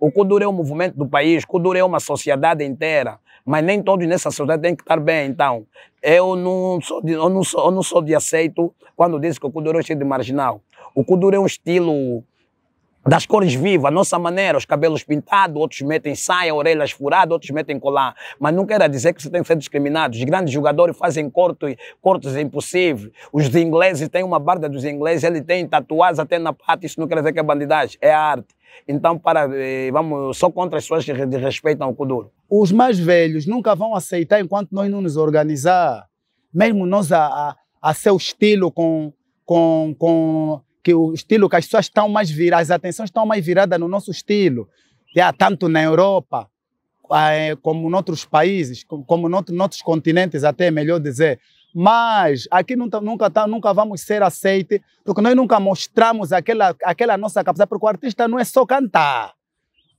O Kudur é um movimento do país, Kudur é uma sociedade inteira, mas nem todos nessa sociedade têm que estar bem. Então, eu não sou de, eu não sou, eu não sou de aceito quando dizem que o Kudur é cheio de marginal. O Kudur é um estilo das cores vivas, a nossa maneira, os cabelos pintados, outros metem saia, orelhas furadas, outros metem colar. Mas não quer dizer que você tem que ser discriminado. Os grandes jogadores fazem cortes, cortes impossíveis. Os ingleses têm uma barda dos ingleses, ele tem tatuagens até na pata, isso não quer dizer que é bandidagem, é arte. Então, para, eh, vamos, só contra as pessoas que respeitam o Kuduro. Os mais velhos nunca vão aceitar enquanto nós não nos organizar. Mesmo nós a, a, a seu estilo com, com, com que o estilo que as pessoas estão mais viradas, as atenções estão mais viradas no nosso estilo. Já, tanto na Europa, eh, como em outros países, como em outros continentes até, é melhor dizer. Mas aqui nunca, nunca, tá, nunca vamos ser aceitos, porque nós nunca mostramos aquela, aquela nossa capacidade, porque o artista não é só cantar.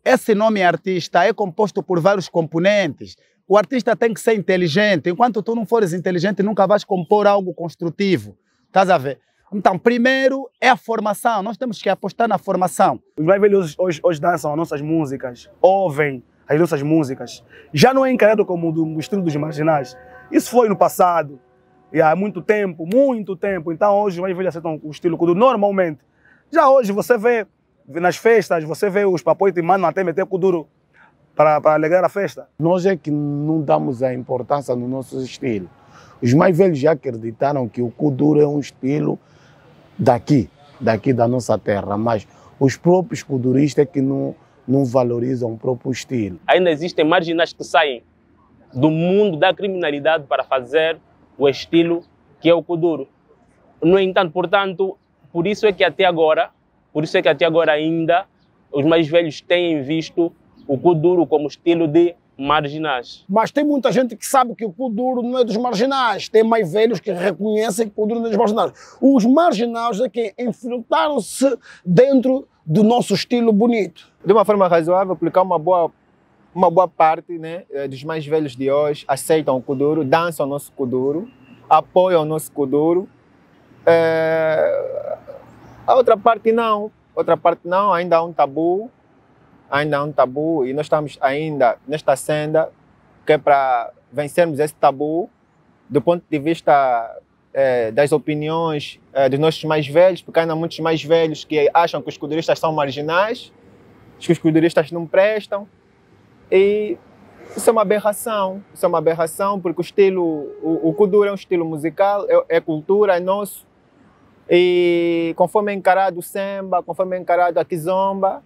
Esse nome artista é composto por vários componentes. O artista tem que ser inteligente. Enquanto tu não fores inteligente, nunca vais compor algo construtivo. Estás a ver? Então, primeiro é a formação. Nós temos que apostar na formação. Os mais velhos hoje, hoje dançam as nossas músicas, ouvem as nossas músicas. Já não é encarado como o estilo dos marginais. Isso foi no passado e há muito tempo, muito tempo. Então hoje os mais velhos aceitam o estilo kudu normalmente. Já hoje você vê nas festas, você vê os papoitos e mano até meter kuduro para, para alegrar a festa. Nós é que não damos a importância no nosso estilo. Os mais velhos já acreditaram que o kuduro é um estilo daqui, daqui da nossa terra, mas os próprios kuduristas é que não, não valorizam o próprio estilo. Ainda existem marginais que saem do mundo da criminalidade para fazer o estilo que é o Kuduro. No entanto, portanto, por isso é que até agora, por isso é que até agora ainda os mais velhos têm visto o Kuduro como estilo de marginais. Mas tem muita gente que sabe que o Kuduro não é dos marginais. Tem mais velhos que reconhecem que o Kuduro não é dos marginais. Os marginais é que enfrentaram se dentro do nosso estilo bonito. De uma forma razoável, aplicar uma boa uma boa parte né, eh, dos mais velhos de hoje aceitam o Kuduro, dançam o nosso Kuduro, apoiam o nosso Kuduro. É... A outra parte não, outra parte não, ainda há um tabu, ainda há um tabu e nós estamos ainda nesta senda que é para vencermos esse tabu do ponto de vista é, das opiniões é, dos nossos mais velhos, porque ainda há muitos mais velhos que acham que os escuduristas são marginais, que os escuduristas não prestam, e isso é uma aberração, isso é uma aberração, porque o estilo, o, o Kuduro é um estilo musical, é, é, cultura, é nosso. E conforme é encarado o samba, conforme é encarado a kizomba,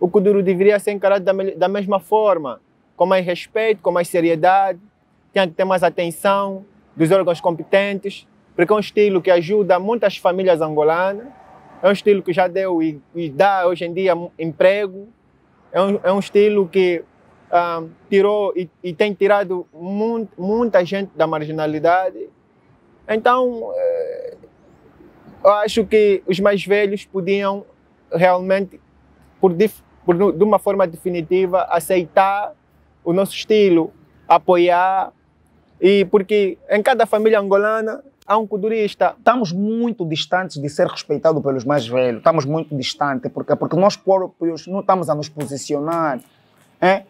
o Kuduro deveria ser encarado da, da mesma forma, com mais respeito, com mais seriedade, tem que ter mais atenção dos órgãos competentes, porque é um estilo que ajuda muitas famílias angolanas, é um estilo que já deu e, e dá hoje em dia emprego, é um, é um estilo que tirou e, e, tem tirado muita gente da marginalidade. Então, eh, eu acho que os mais velhos podiam realmente, por, por, de uma forma definitiva, aceitar o nosso estilo, apoiar, e porque em cada família angolana há um codurista. Estamos muito distantes de ser respeitado pelos mais velhos, estamos muito distantes, porque, porque nós próprios não estamos a nos posicionar. É?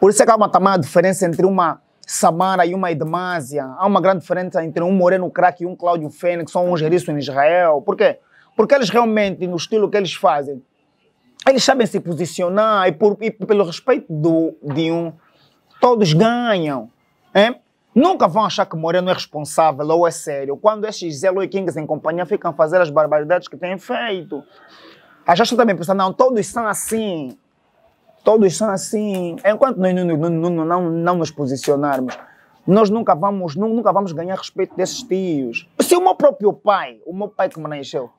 Por isso é que há uma, tamanha diferença entre uma Samara e uma Edmásia. Há uma grande diferença entre um Moreno Craque e um Cláudio Fênix, ou um Gerício em Israel. Por quê? Porque eles realmente, no estilo que eles fazem, eles sabem se posicionar e, por, e pelo respeito do, de um, todos ganham. Hein? Nunca vão achar que Moreno é responsável ou é sério. Quando estes Zé Louis Kings em companhia ficam a fazer as barbaridades que têm feito. Achas também pensar, não, todos são assim todos são assim. Enquanto nós não, não, não, não nos posicionarmos, nós nunca vamos, nunca vamos ganhar respeito desses tios. Se o meu próprio pai, o meu pai que me nasceu,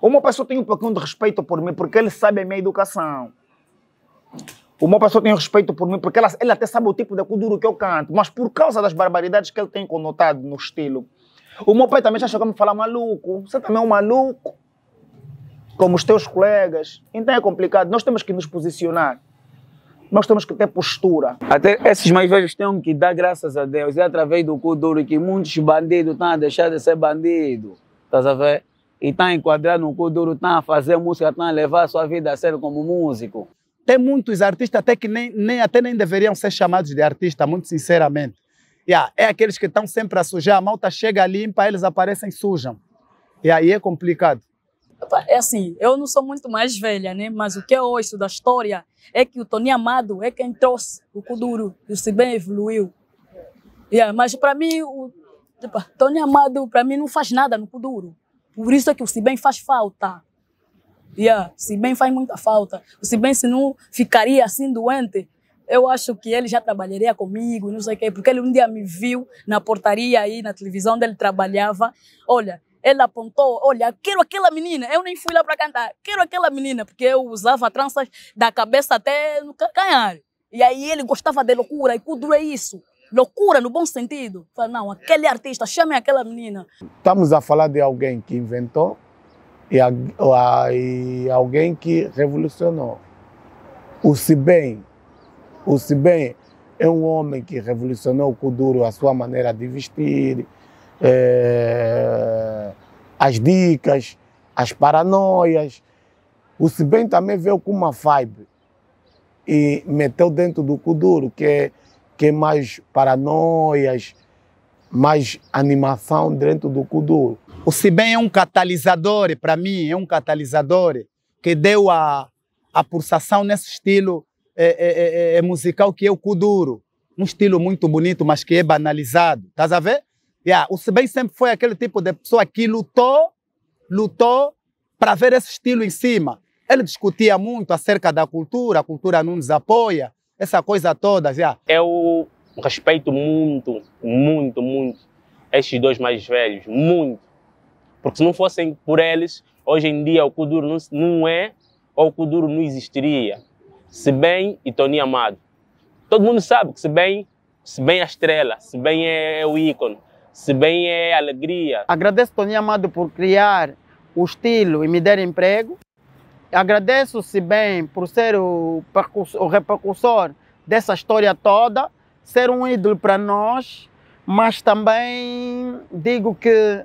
o meu pai só tem um pouquinho de respeito por mim porque ele sabe a minha educação. O meu pai só tem respeito por mim porque ela, ele até sabe o tipo de duro que eu canto, mas por causa das barbaridades que ele tem conotado no estilo. O meu pai também já chegou a me falar maluco, você também é um maluco, como os teus colegas. Então é complicado, nós temos que nos posicionar. Nós temos que ter postura. Até esses mais velhos têm que dar graças a Deus. É através do duro que muitos bandidos estão a deixar de ser bandido. Estás a ver? E estão enquadrados no duro, estão a fazer música, estão a levar a sua vida a sério como músico. Tem muitos artistas até que nem, nem, até nem deveriam ser chamados de artista, muito sinceramente. Yeah, é aqueles que estão sempre a sujar, a malta chega limpa, eles aparecem sujam. e aí é complicado. É assim, eu não sou muito mais velha, né? Mas o que eu ouço da história é que o Tony Amado é quem trouxe o Kuduro, e o Sibem evoluiu. Yeah, é, mas para mim, o tipo, Tony Amado, para mim, não faz nada no Kuduro. Por isso é que o Sebem faz falta. Yeah, é, se bem faz muita falta. Sebem bem se não ficaria assim doente, eu acho que ele já trabalharia comigo, não sei o quê, porque ele um dia me viu na portaria aí, na televisão onde ele trabalhava. Olha, ele apontou, olha, quero aquela menina. Eu nem fui lá para cantar, quero aquela menina, porque eu usava tranças da cabeça até no calcanhar. E aí ele gostava de loucura, e Kuduro é isso. Loucura no bom sentido. Falei, não, aquele artista, chame aquela menina. Estamos a falar de alguém que inventou e, a, a, e alguém que revolucionou. O Sibem, o Sibem é um homem que revolucionou o Kuduro, a sua maneira de vestir, é, as dicas, as paranoias. O Sibem também veio com uma vibe e meteu dentro do Kuduro, que é, que é mais paranoias, mais animação dentro do Kuduro. O Sibem é um catalisador, para mim, é um catalisador que deu a, a pulsação nesse estilo é, é, é, é, é musical que é o Kuduro. Um estilo muito bonito, mas que é banalizado. Estás a ver? Yeah, o Sebem sempre foi aquele tipo de pessoa que lutou, lutou para ver esse estilo em cima. Ele discutia muito acerca da cultura, a cultura não nos apoia, essa coisa toda. Yeah. Eu respeito muito, muito, muito estes dois mais velhos, muito. Porque se não fossem por eles, hoje em dia o Kuduro não, não é, ou o Kuduro não existiria. Sebem e Tony Amado. Todo mundo sabe que Sebem, Sebem é a estrela, Sebem é, é o ícone se bem é alegria. Agradeço Toninho Amado por criar o estilo e me der emprego. Agradeço se bem por ser o, o repercussor dessa história toda, ser um ídolo para nós, mas também digo que,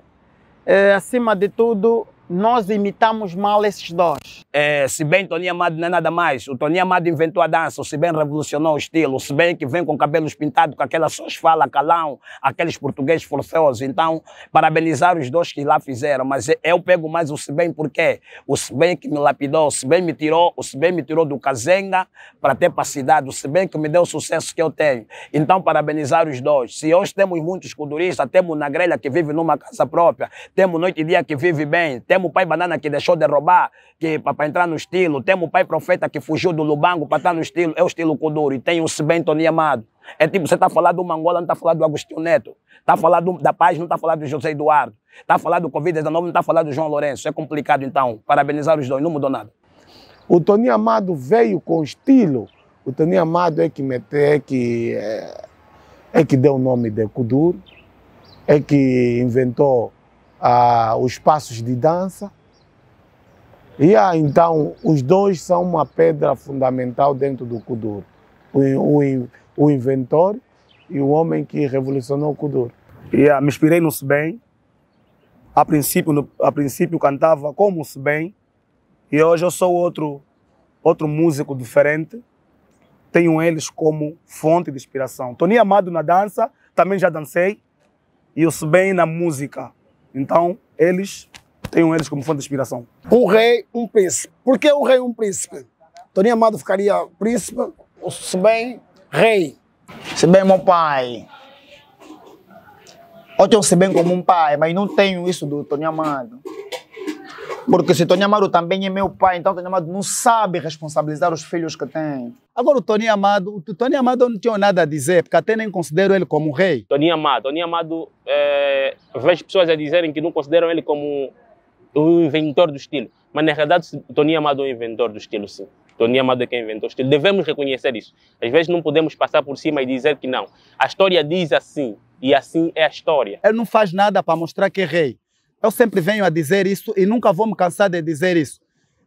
eh, acima de tudo, nós imitamos mal esses dois. É, se bem Tony Amado não é nada mais, o Tony Amado inventou a dança, o se bem revolucionou o estilo, o se bem que vem com cabelos pintados, com aquelas suas falas calão, aqueles portugueses forçados. Então, parabenizar os dois que lá fizeram, mas é, eu pego mais o se bem porque o se bem que me lapidou, o se bem me tirou, o se bem me tirou do casenga para ter cidade, o se bem que me deu o sucesso que eu tenho. Então, parabenizar os dois. Se hoje temos muitos culturistas, temos na grelha que vive numa casa própria, temos noite e dia que vive bem, temos temos o pai Banana que deixou de roubar que para entrar no estilo. Temos o pai Profeta que fugiu do Lubango para estar no estilo. É o estilo Kuduro. E tem o Sibento Amado. É tipo, você está falando do Mangola, não está falando do Agostinho Neto. Está falando da Paz, não está falando do José Eduardo. Está falando do Covid-19, não está falando do João Lourenço. É complicado, então. Parabenizar os dois, não mudou nada. O Tony Amado veio com estilo. O Tony Amado é que, é que, é, é que deu o nome de Kuduro, é que inventou ah, os passos de dança. E ah, então, os dois são uma pedra fundamental dentro do Kuduro. O, o, o inventor e o homem que revolucionou o Kuduro. Yeah, me inspirei no Sebem. A princípio, no, a princípio cantava como o Sebem. E hoje eu sou outro, outro músico diferente. Tenho eles como fonte de inspiração. Tony Amado na dança, também já dancei. E o Sebem na música. Então, eles tenham eles como fonte de inspiração. Um rei, um príncipe. Por que um rei, um príncipe? Toninho Amado ficaria príncipe, se bem rei. Se bem meu pai. Eu tenho se bem como um pai, mas não tenho isso do Toninho Amado. Porque se Tony Amado também é meu pai, então Tony Amado não sabe responsabilizar os filhos que tem. Agora o Tony Amado, o Tony Amado eu não tinha nada a dizer, porque até nem considero ele como rei. Tony Amado, Tony Amado, é, vejo pessoas a dizerem que não consideram ele como o inventor do estilo. Mas na realidade, Tony Amado é o inventor do estilo, sim. Tony Amado é quem inventou o estilo. Devemos reconhecer isso. Às vezes não podemos passar por cima e dizer que não. A história diz assim, e assim é a história. Ele não faz nada para mostrar que é rei. Eu sempre venho a dizer isso e nunca vou me cansar de dizer isso.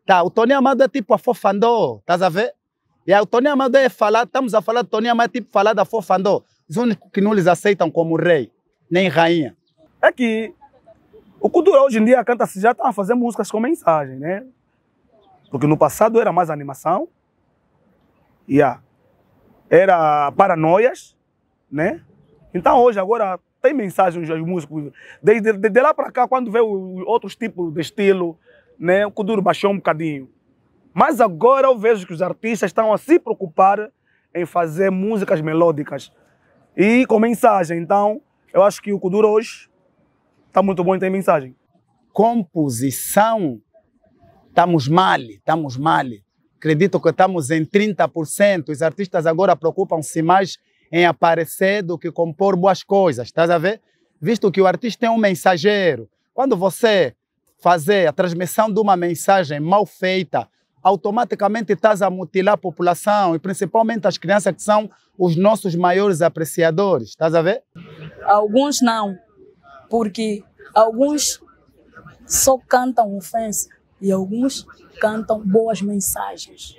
Tá, o Tony Amado é tipo a Fofandô, estás a ver? E aí, o Tony Amado é falar, estamos a falar do Tony Amado, é tipo falar da Fofandô. Os únicos que não lhes aceitam como rei, nem rainha. É que o cultural hoje em dia canta-se já estão tá a fazer músicas com mensagem, né? Porque no passado era mais animação, yeah. era paranoias, né? Então hoje, agora, tem mensagens aos músicos. Desde de, de lá para cá, quando vê outros tipos de estilo, né, o Kuduro baixou um bocadinho. Mas agora eu vejo que os artistas estão a se preocupar em fazer músicas melódicas e com mensagem. Então, eu acho que o Kuduro hoje está muito bom e tem mensagem. Composição, estamos mal, estamos mal. Acredito que estamos em 30%. Os artistas agora preocupam-se mais em aparecer do que compor boas coisas, estás a ver? Visto que o artista é um mensageiro. Quando você fazer a transmissão de uma mensagem mal feita, automaticamente estás a mutilar a população e principalmente as crianças que são os nossos maiores apreciadores, estás a ver? Alguns não, porque alguns só cantam ofensa e alguns cantam boas mensagens.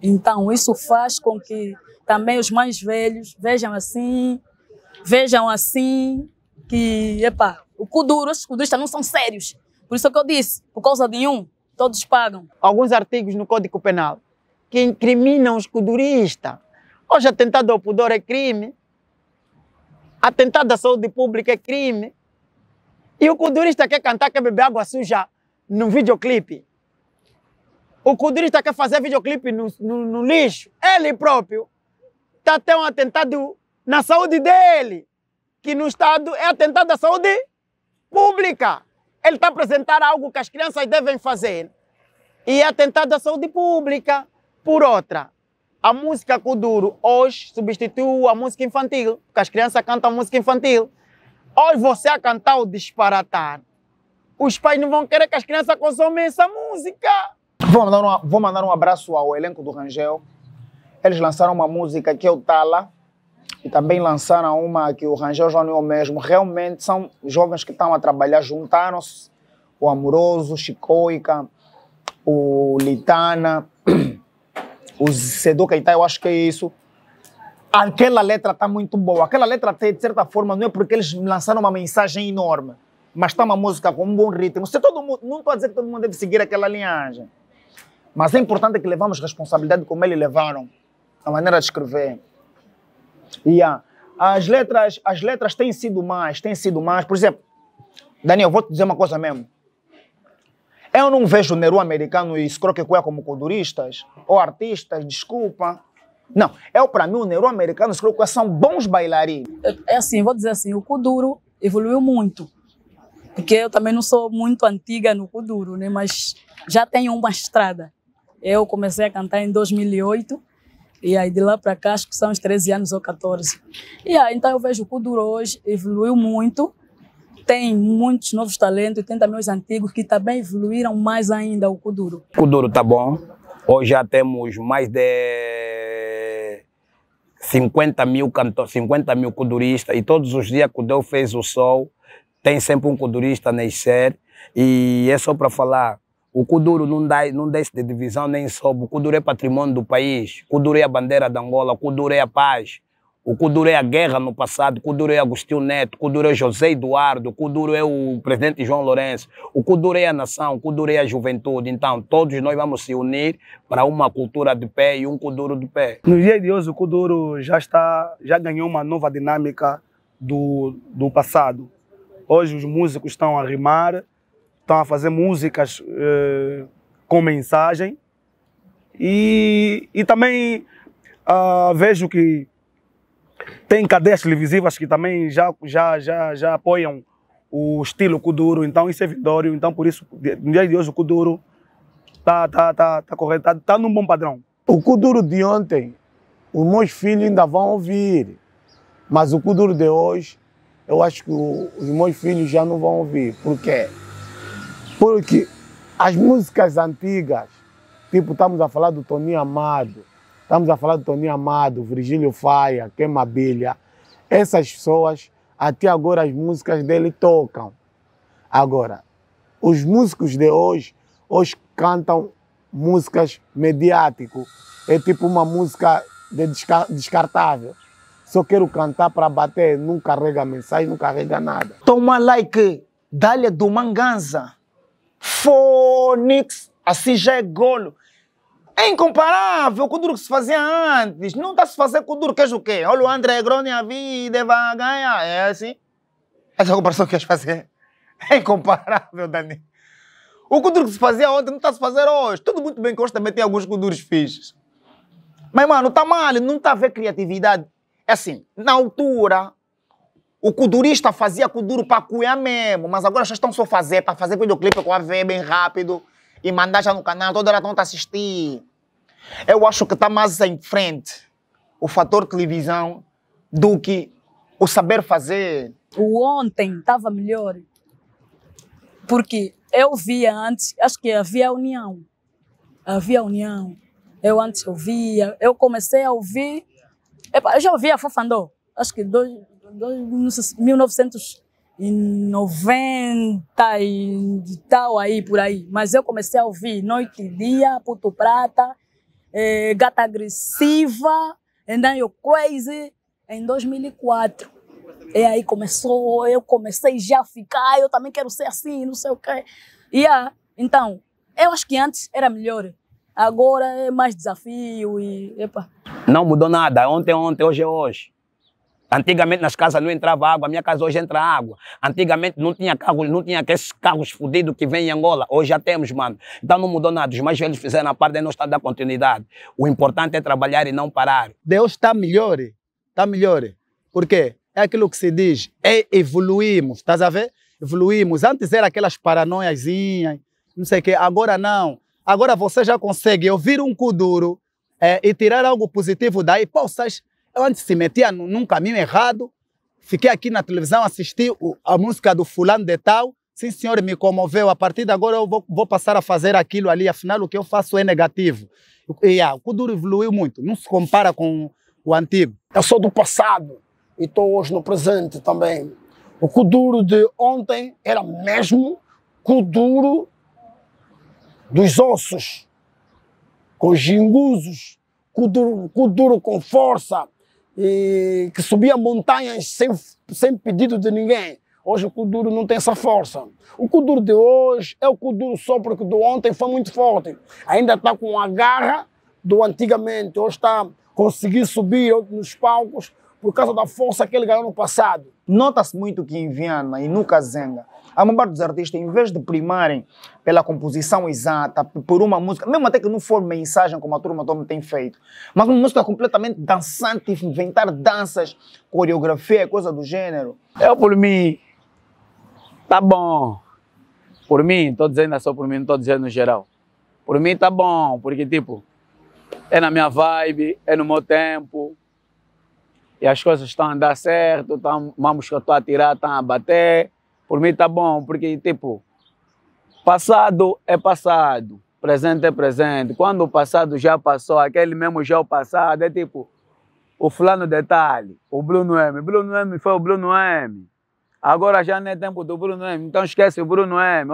Então, isso faz com que também os mais velhos vejam assim, vejam assim, que, epá, o cu os esses não são sérios. Por isso é que eu disse, por causa de um, todos pagam. Alguns artigos no Código Penal que incriminam os cuduristas. Hoje, atentado ao pudor é crime, atentado à saúde pública é crime. E o cudurista quer cantar, quer beber água suja no videoclipe. O cudurista quer fazer videoclipe no, no, no lixo, ele próprio está até um atentado na saúde dele, que no Estado é atentado à saúde pública. Ele está a apresentar algo que as crianças devem fazer e é atentado à saúde pública. Por outra, a música Kuduro hoje substituiu a música infantil, porque as crianças cantam música infantil. Hoje você a cantar o disparatar. Os pais não vão querer que as crianças consomem essa música. Vou mandar um, vou mandar um abraço ao elenco do Rangel, eles lançaram uma música que é o Tala e também lançaram uma que o Rangel João e eu mesmo. Realmente são jovens que estão a trabalhar, juntaram-se o Amoroso, o Chicoica, o Litana, o Sedu Keita, eu acho que é isso. Aquela letra está muito boa. Aquela letra, tem, de certa forma, não é porque eles lançaram uma mensagem enorme, mas está uma música com um bom ritmo. Se todo mundo, não estou a dizer que todo mundo deve seguir aquela linhagem, mas é importante que levamos responsabilidade como eles levaram a maneira de escrever. Yeah. As letras, as letras têm sido mais, têm sido mais. Por exemplo, Daniel, vou te dizer uma coisa mesmo. Eu não vejo Neru americano e Scroque como coduristas ou artistas, desculpa. Não, eu para mim o Neru americano e Scroque são bons bailarinos. É assim, vou dizer assim, o Kuduro evoluiu muito. Porque eu também não sou muito antiga no Kuduro, né? mas já tenho uma estrada. Eu comecei a cantar em 2008 e aí de lá para cá, acho que são uns 13 anos ou 14. E aí, então eu vejo o Kuduro hoje evoluiu muito, tem muitos novos talentos, tem também os antigos que também evoluíram mais ainda o Kuduro. Kuduro tá bom. Hoje já temos mais de 50 mil cantores, 50 mil kuduristas e todos os dias que Deus fez o sol, tem sempre um kudurista a nascer e é só para falar o Kuduro não, dá, não desce de divisão nem sobe. O Kuduro é patrimônio do país. O Kuduro é a bandeira da Angola. O Kuduro é a paz. O Kuduro é a guerra no passado. O Kuduro é Agostinho Neto. O Kuduro é José Eduardo. O Kuduro é o presidente João Lourenço. O Kuduro é a nação. O Kuduro é a juventude. Então, todos nós vamos se unir para uma cultura de pé e um Kuduro de pé. No dia de hoje, o Kuduro já, está, já ganhou uma nova dinâmica do, do passado. Hoje, os músicos estão a rimar estão a fazer músicas uh, com mensagem. E, e também uh, vejo que tem cadeias televisivas que também já, já, já, já apoiam o estilo Kuduro, então isso é vitório. Então, por isso, no dia de hoje, o Kuduro está tá, tá, tá correto, está tá num bom padrão. O Kuduro de ontem, os meus filhos ainda vão ouvir, mas o Kuduro de hoje, eu acho que os meus filhos já não vão ouvir. Por quê? Porque as músicas antigas, tipo, estamos a falar do Toninho Amado, estamos a falar do Toninho Amado, Virgílio Faia, Queima Abelha, essas pessoas, até agora as músicas dele tocam. Agora, os músicos de hoje, hoje cantam músicas mediático, é tipo uma música de descartável. Só quero cantar para bater, não carrega mensagem, não carrega nada. Toma like, dá-lhe do manganza. Fônix, assim já é golo. É incomparável com o duro que se fazia antes. Não está a se fazer com o duro, queres o quê? Olha o André Grone, a vida vai ganhar. É assim? Essa comparação que queres fazer é incomparável, Dani. O duro que se fazia ontem não está a se fazer hoje. Tudo muito bem que hoje também tem alguns Kuduros fixos. Mas, mano, está mal, não está a ver criatividade. É assim, na altura, o Kudurista fazia Kuduro para cuiar mesmo, mas agora já estão só fazer, para fazer videoclipe com a V bem rápido e mandar já no canal, toda hora estão a tá assistir. Eu acho que está mais em frente o fator televisão do que o saber fazer. O ontem estava melhor, porque eu via antes, acho que havia união. Havia união. Eu antes ouvia, eu comecei a ouvir. Eu já ouvia Fofandô, acho que dois, 1990 e tal aí, por aí. Mas eu comecei a ouvir Noite e Dia, Puto Prata, eh, Gata Agressiva, And Then Crazy, em 2004. E aí começou, eu comecei já a ficar, eu também quero ser assim, não sei o quê. E yeah. então, eu acho que antes era melhor. Agora é mais desafio e epa. Não mudou nada. Ontem, ontem, hoje é hoje. Antigamente nas casas não entrava água, a minha casa hoje entra água. Antigamente não tinha carro, não tinha aqueles carros fodidos que vem em Angola. Hoje já temos, mano. Então não mudou nada. Os mais velhos fizeram a parte e não está dando continuidade. O importante é trabalhar e não parar. Deus está melhor, está melhor. Por quê? É aquilo que se diz, é evoluímos, estás a ver? Evoluímos. Antes era aquelas paranoiazinhas, não sei o quê. Agora não. Agora você já consegue ouvir um cu duro é, e tirar algo positivo daí. Pô, vocês antes se metia num caminho errado, fiquei aqui na televisão, assisti a música do fulano de tal, sim senhor, me comoveu, a partir de agora eu vou, vou passar a fazer aquilo ali, afinal o que eu faço é negativo. E, ah, o Kuduro evoluiu muito, não se compara com o antigo. Eu sou do passado e estou hoje no presente também. O Kuduro de ontem era mesmo Kuduro dos ossos, com ginguzos, Kuduro, Kuduro com força, e que subia montanhas sem, sem pedido de ninguém. Hoje o Kuduro não tem essa força. O Kuduro de hoje é o Kuduro só porque do ontem foi muito forte. Ainda está com a garra do antigamente. Hoje está conseguindo subir nos palcos por causa da força que ele ganhou no passado. Nota-se muito que em Viana e no Kazenga Há uma parte dos artistas, em vez de primarem pela composição exata, por uma música, mesmo até que não for mensagem como a turma toda tem feito, mas uma música completamente dançante, inventar danças, coreografia, coisa do gênero. Eu, por mim, tá bom. Por mim, estou dizendo só por mim, não estou dizendo no geral. Por mim tá bom, porque tipo, é na minha vibe, é no meu tempo. E as coisas estão a andar certo, tão, vamos que eu estou a tirar, estão a bater. Por mim tá bom, porque tipo, passado é passado, presente é presente. Quando o passado já passou, aquele mesmo já é o passado, é tipo, o fulano detalhe, o Bruno M. Bruno M foi o Bruno M. Agora já não é tempo do Bruno M. Então esquece o Bruno M.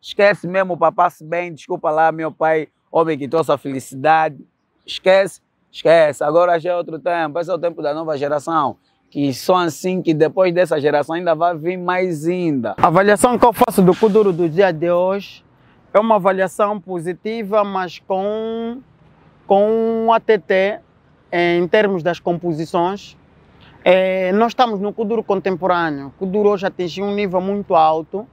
Esquece mesmo o papá se bem, desculpa lá, meu pai, homem que trouxe a felicidade. Esquece, esquece. Agora já é outro tempo. Esse é o tempo da nova geração que só assim que depois dessa geração ainda vai vir mais ainda. A avaliação que eu faço do Kuduro do dia de hoje é uma avaliação positiva, mas com, com um ATT eh, em termos das composições. É, nós estamos no Kuduro contemporâneo. O Kuduro hoje atingiu um nível muito alto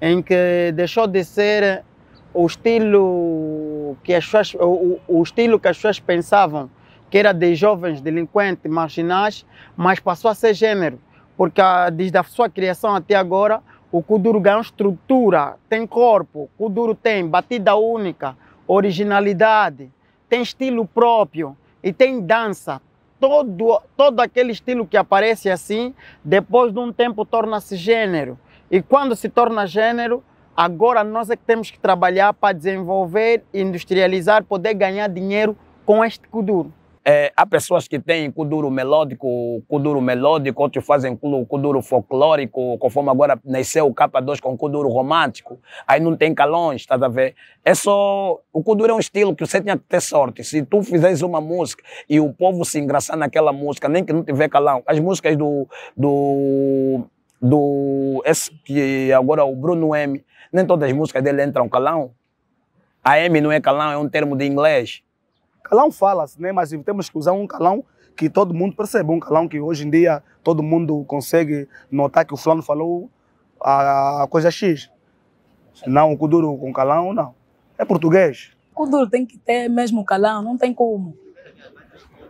em que deixou de ser o estilo que as o, o estilo que as pessoas pensavam que era de jovens delinquentes marginais, mas passou a ser gênero, porque ah, desde a sua criação até agora, o Kuduro ganhou estrutura, tem corpo, o Kuduro tem batida única, originalidade, tem estilo próprio e tem dança. Todo, todo aquele estilo que aparece assim, depois de um tempo torna-se gênero. E quando se torna gênero, agora nós é que temos que trabalhar para desenvolver, industrializar, poder ganhar dinheiro com este Kuduro. É, há pessoas que têm kuduro melódico, kuduro melódico, outros fazem kuduro folclórico, conforme agora nasceu o K2 com kuduro romântico. Aí não tem calões, tá a ver? É só. O kuduro é um estilo que você tinha que ter sorte. Se tu fizeres uma música e o povo se engraçar naquela música, nem que não tiver calão, as músicas do. do do esse que agora é o Bruno M, nem todas as músicas dele entram calão. A M não é calão, é um termo de inglês. Calão fala-se, né? mas temos que usar um calão que todo mundo percebe, um calão que hoje em dia todo mundo consegue notar que o fulano falou a, coisa X. Não, o Kuduro com calão, não. É português. Kuduro tem que ter mesmo calão, não tem como.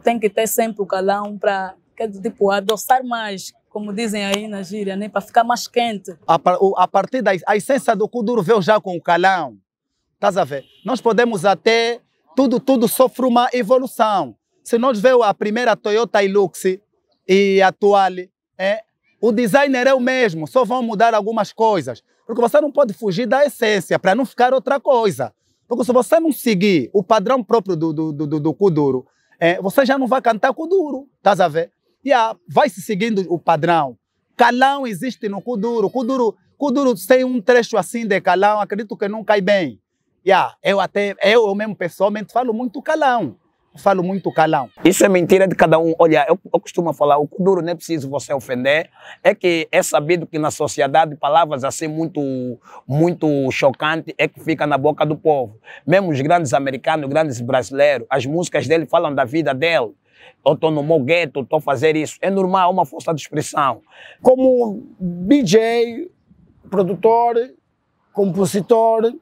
Tem que ter sempre o calão para, tipo, adoçar mais, como dizem aí na gíria, né? para ficar mais quente. A, a partir da a essência do Kuduro veio já com o calão. Estás a ver? Nós podemos até tudo, tudo sofre uma evolução. Se nós vemos a primeira Toyota Hilux e a atual, é, o designer é o mesmo, só vão mudar algumas coisas. Porque você não pode fugir da essência para não ficar outra coisa. Porque se você não seguir o padrão próprio do, do, do, do Kuduro, é, você já não vai cantar Kuduro, estás a ver? Yeah, vai se seguindo o padrão. Calão existe no Kuduro. Kuduro, Kuduro tem um trecho assim de calão, acredito que não cai bem. Yeah, eu até, eu, eu mesmo pessoalmente falo muito calão. Falo muito calão. Isso é mentira de cada um. Olha, eu, eu costumo falar, o duro não é preciso você ofender. É que é sabido que na sociedade palavras assim muito, muito chocantes é que fica na boca do povo. Mesmo os grandes americanos, os grandes brasileiros, as músicas dele falam da vida dele eu estou no meu gueto, estou fazendo fazer isso. É normal, é uma força de expressão. Como DJ, produtor, compositor,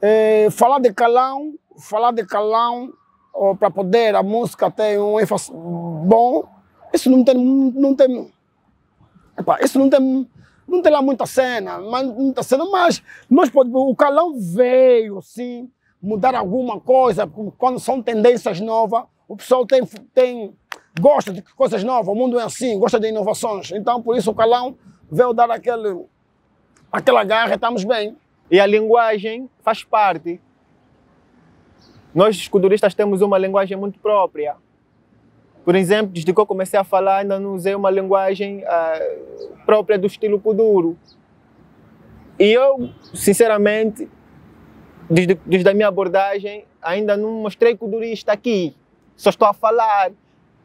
é, falar de calão, falar de calão, para poder a música ter um ênfase bom, isso não tem, não tem, epa, isso não tem, não tem lá muita cena, mas, muita cena, mas nós pode, o calão veio, sim, mudar alguma coisa, quando são tendências novas, o pessoal tem, tem, gosta de coisas novas, o mundo é assim, gosta de inovações. Então, por isso, o Calão veio dar aquele, aquela garra, estamos bem. E a linguagem faz parte. Nós, esculturistas, temos uma linguagem muito própria. Por exemplo, desde que eu comecei a falar, ainda não usei uma linguagem uh, própria do estilo Kuduro. E eu, sinceramente, desde, desde a minha abordagem, ainda não mostrei Kudurista aqui. Só estou a falar.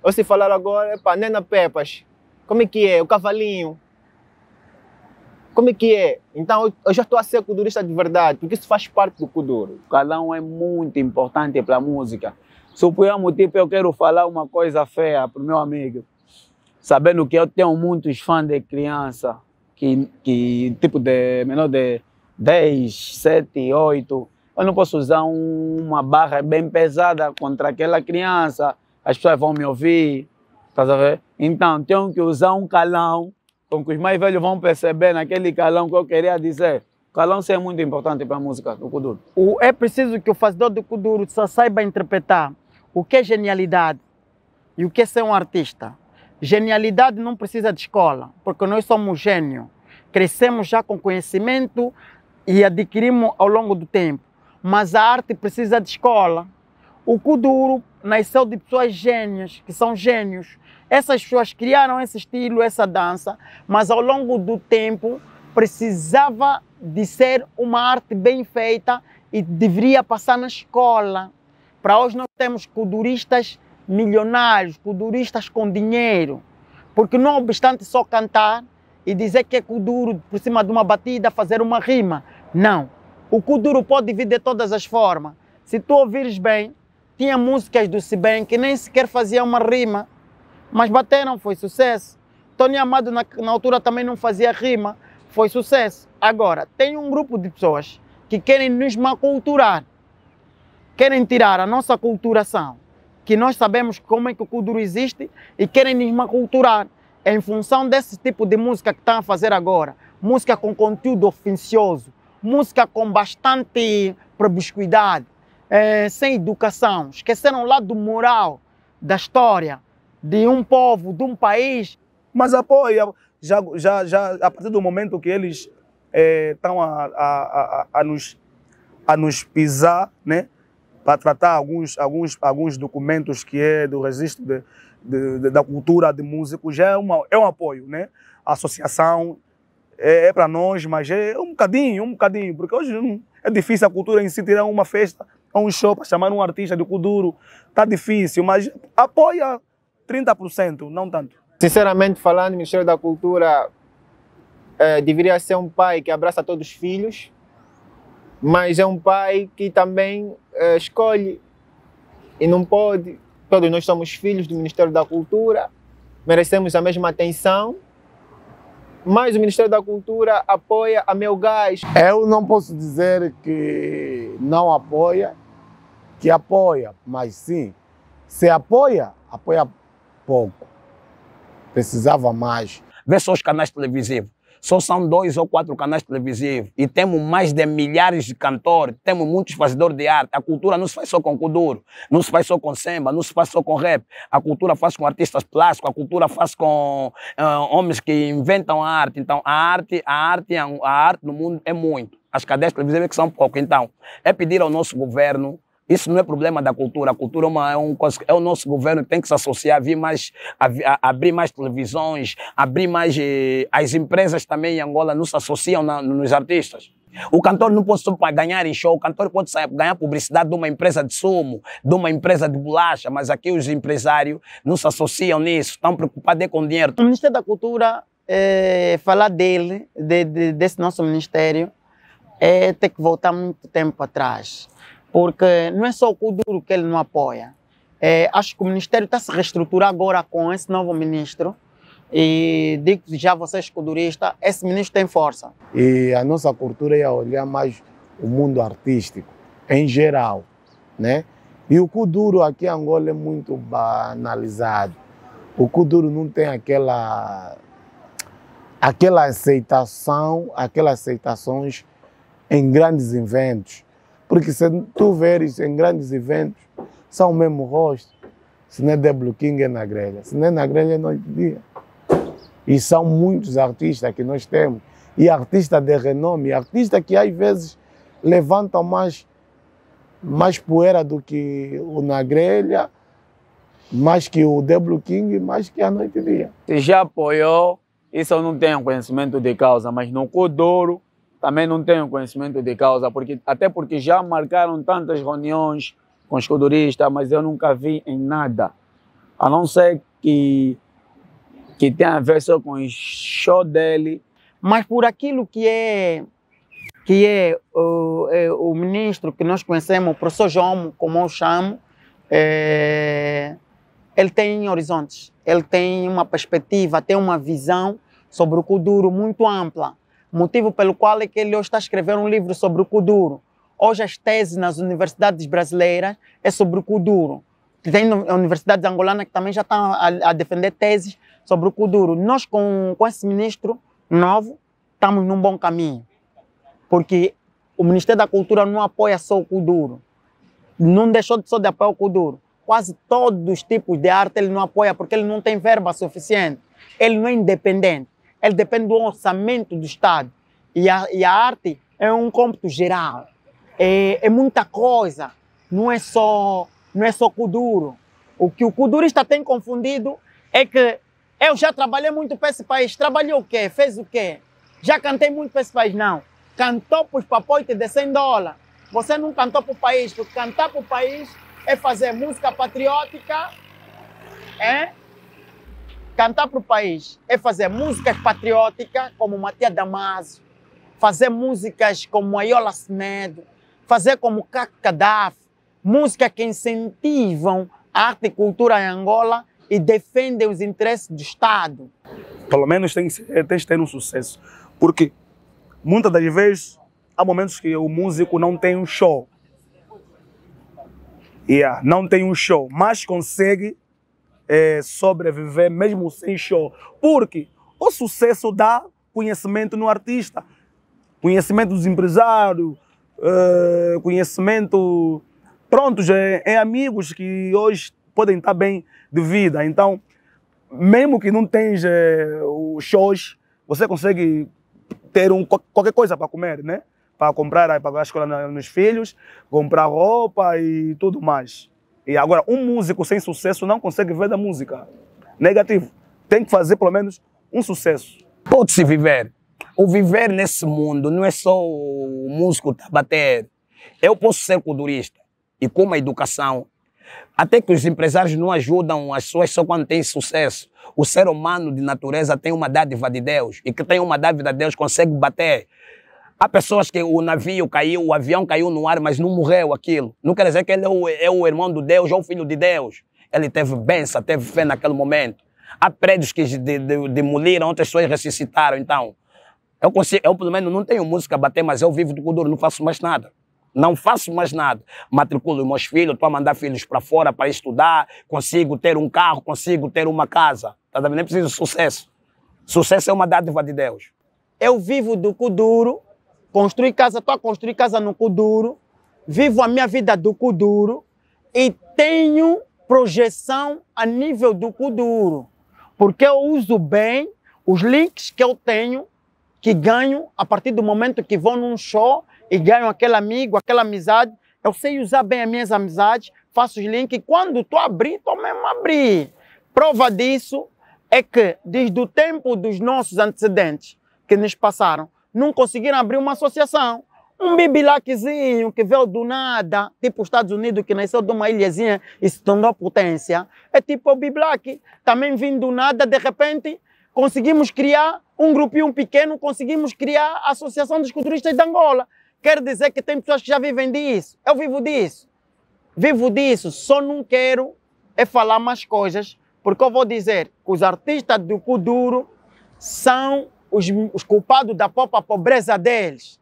Ou se falar agora, pá, Nena Pepas, como é que é? O cavalinho. Como é que é? Então, eu já estou a ser culturista de verdade, porque isso faz parte do Kuduro. O calão é muito importante para a música. Suponhamos, tipo, eu quero falar uma coisa feia para o meu amigo, sabendo que eu tenho muitos fãs de criança, que, que tipo, de menor de 10, 7, 8. Eu não posso usar uma barra bem pesada contra aquela criança, as pessoas vão me ouvir, tá a ver? Então, tenho que usar um calão então, que os mais velhos vão perceber naquele calão que eu queria dizer. Calão é muito importante para a música do Kuduro. O, é preciso que o fazedor do Kuduro só saiba interpretar o que é genialidade e o que é ser um artista. Genialidade não precisa de escola, porque nós somos gênio. Crescemos já com conhecimento e adquirimos ao longo do tempo. Mas a arte precisa de escola. O Kuduro nasceu de pessoas gênias, que são gênios, essas pessoas criaram esse estilo, essa dança, mas ao longo do tempo precisava de ser uma arte bem feita e deveria passar na escola. Para hoje nós temos culturistas milionários, culturistas com dinheiro, porque não obstante só cantar e dizer que é kuduro por cima de uma batida, fazer uma rima. Não. O kuduro pode vir de todas as formas. Se tu ouvires bem, tinha músicas do Sibem que nem sequer fazia uma rima, mas bateram, foi sucesso. Tony Amado na, na altura também não fazia rima, foi sucesso. Agora, tem um grupo de pessoas que querem nos maculturar, querem tirar a nossa culturação, que nós sabemos como é que o Kuduro existe e querem nos maculturar em função desse tipo de música que estão a fazer agora. Música com conteúdo oficioso, música com bastante probiscuidade, é, eh, sem educação. Esqueceram o lado moral da história, de um povo, de um país. Mas apoia, já, já, já a partir do momento que eles estão eh, é, a, a, a, a, nos, a nos pisar, né? para tratar alguns, alguns, alguns documentos que é do registro de, de, de, da cultura de músicos, já é, uma, é um apoio, né? A associação é, é para nós, mas é um bocadinho, um bocadinho, porque hoje não, é difícil a cultura em si tirar uma festa, um show para chamar um artista de Kuduro, tá difícil, mas apoia 30%, não tanto. Sinceramente falando, o Ministério da Cultura é, deveria ser um pai que abraça todos os filhos, mas é um pai que também é, escolhe e não pode. Todos nós somos filhos do Ministério da Cultura, merecemos a mesma atenção, mas o Ministério da Cultura apoia a meu gás. Eu não posso dizer que não apoia, que apoia, mas sim, se apoia, apoia pouco. Precisava mais. Vê só os canais televisivos. Só são dois ou quatro canais televisivos. E temos mais de milhares de cantores, temos muitos fazedores de arte. A cultura não se faz só com Kuduro, não se faz só com samba, não se faz só com rap. A cultura faz com artistas plásticos, a cultura faz com uh, homens que inventam a arte. Então, a arte, a arte, é a arte no mundo é muito. As cadeias televisivas é são pouco. Então, é pedir ao nosso governo isso não é problema da cultura. A cultura é, uma, é, um, é o nosso governo que tem que se associar, vir mais, a, a, abrir mais televisões, abrir mais. Eh, as empresas também em Angola não se associam na, nos artistas. O cantor não pode só ganhar em show, o cantor pode ganhar publicidade de uma empresa de sumo, de uma empresa de bolacha, mas aqui os empresários não se associam nisso, estão preocupados é com dinheiro. O Ministério da Cultura, é, falar dele, de, de, desse nosso ministério, é ter que voltar muito tempo atrás porque não é só o Kuduro que ele não apoia. É, acho que o Ministério está se reestruturar agora com esse novo ministro. E digo já vocês, Kuduristas, esse ministro tem força. E a nossa cultura é olhar mais o mundo artístico, em geral. Né? E o Kuduro aqui em Angola é muito banalizado. O Kuduro não tem aquela, aquela aceitação, aquelas aceitações em grandes eventos. Porque se tu veres em grandes eventos, são o mesmo rosto. Se não é Deblo King, é na grelha. Se não é na grelha, é noite e dia. E são muitos artistas que nós temos. E artistas de renome, artistas que às vezes levantam mais, mais poeira do que o na grelha, mais que o Deblo King, mais que a noite e dia. Se já apoiou, isso eu não tenho conhecimento de causa, mas não Codouro, também não tenho conhecimento de causa, porque, até porque já marcaram tantas reuniões com os escoduristas, mas eu nunca vi em nada. A não ser que, que tenha a ver só com o show dele. Mas por aquilo que é que é o, é o, ministro que nós conhecemos, o professor João, como eu chamo, é, ele tem horizontes, ele tem uma perspectiva, tem uma visão sobre o Kuduro muito ampla motivo pelo qual é que ele hoje está escrevendo um livro sobre o Kuduro. Hoje as teses nas universidades brasileiras é sobre o Kuduro. Tem universidades angolanas que também já estão a, a defender teses sobre o Kuduro. Nós, com, com esse ministro novo, estamos num bom caminho, porque o Ministério da Cultura não apoia só o Kuduro, não deixou só de apoiar o Kuduro. Quase todos os tipos de arte ele não apoia porque ele não tem verba suficiente, ele não é independente ele depende do orçamento do Estado. E a, e a arte é um cômputo geral. É, é, muita coisa, não é só não é só Kuduro. O que o Kudurista tem confundido é que eu já trabalhei muito para esse país. Trabalhei o quê? Fez o quê? Já cantei muito para esse país? Não. Cantou para os papoites de 100 dólares. Você não cantou para o país, porque cantar para o país é fazer música patriótica, é? Cantar para o país é fazer músicas patrióticas, como Matias Damaso, fazer músicas como Ayola Sinedo, fazer como Caco Gaddafi, músicas que incentivam a arte e cultura em Angola e defendem os interesses do Estado. Pelo menos tem, tem que ter um sucesso, porque muitas das vezes há momentos que o músico não tem um show. Yeah, não tem um show, mas consegue é, sobreviver mesmo sem show. Porque o sucesso dá conhecimento no artista, conhecimento dos empresários, é, conhecimento. Prontos, é, é amigos que hoje podem estar bem de vida. Então, mesmo que não tenha é, os shows, você consegue ter um, qualquer coisa para comer, né? Para comprar, para pagar a escola nos filhos, comprar roupa e tudo mais. E agora, um músico sem sucesso não consegue viver da música. Negativo. Tem que fazer pelo menos um sucesso. Pode-se viver. O viver nesse mundo não é só o músico bater. Eu é posso ser culturista e com a educação. Até que os empresários não ajudam as pessoas só quando têm sucesso. O ser humano de natureza tem uma dádiva de Deus e que tem uma dádiva de Deus consegue bater. Há pessoas que o navio caiu, o avião caiu no ar, mas não morreu aquilo. Não quer dizer que ele é o, é o irmão do Deus ou o filho de Deus. Ele teve benção, teve fé naquele momento. Há prédios que de, de, demoliram, outras pessoas ressuscitaram. Então, eu, consigo, eu pelo menos não tenho música a bater, mas eu vivo do Kuduro, não faço mais nada. Não faço mais nada. Matriculo meus filhos, estou a mandar filhos para fora para estudar, consigo ter um carro, consigo ter uma casa. Tá Nem preciso de sucesso. Sucesso é uma dádiva de Deus. Eu vivo do Kuduro, Construí casa, estou a construir casa no Kuduro, vivo a minha vida do Kuduro e tenho projeção a nível do Kuduro, porque eu uso bem os links que eu tenho, que ganho a partir do momento que vou num show e ganho aquele amigo, aquela amizade. Eu sei usar bem as minhas amizades, faço os links e quando estou a abrir, estou mesmo a abrir. Prova disso é que, desde o tempo dos nossos antecedentes que nos passaram, não conseguiram abrir uma associação. Um bibilaquezinho que veio do nada, tipo os Estados Unidos, que nasceu de uma ilhazinha e se tornou potência. É tipo o bibilaque, também vindo do nada, de repente, conseguimos criar um grupinho pequeno, conseguimos criar a Associação dos Culturistas de Angola. Quer dizer que tem pessoas que já vivem disso. Eu vivo disso. Vivo disso. Só não quero é falar mais coisas, porque eu vou dizer que os artistas do Kuduro são os, os culpados da própria pobreza deles.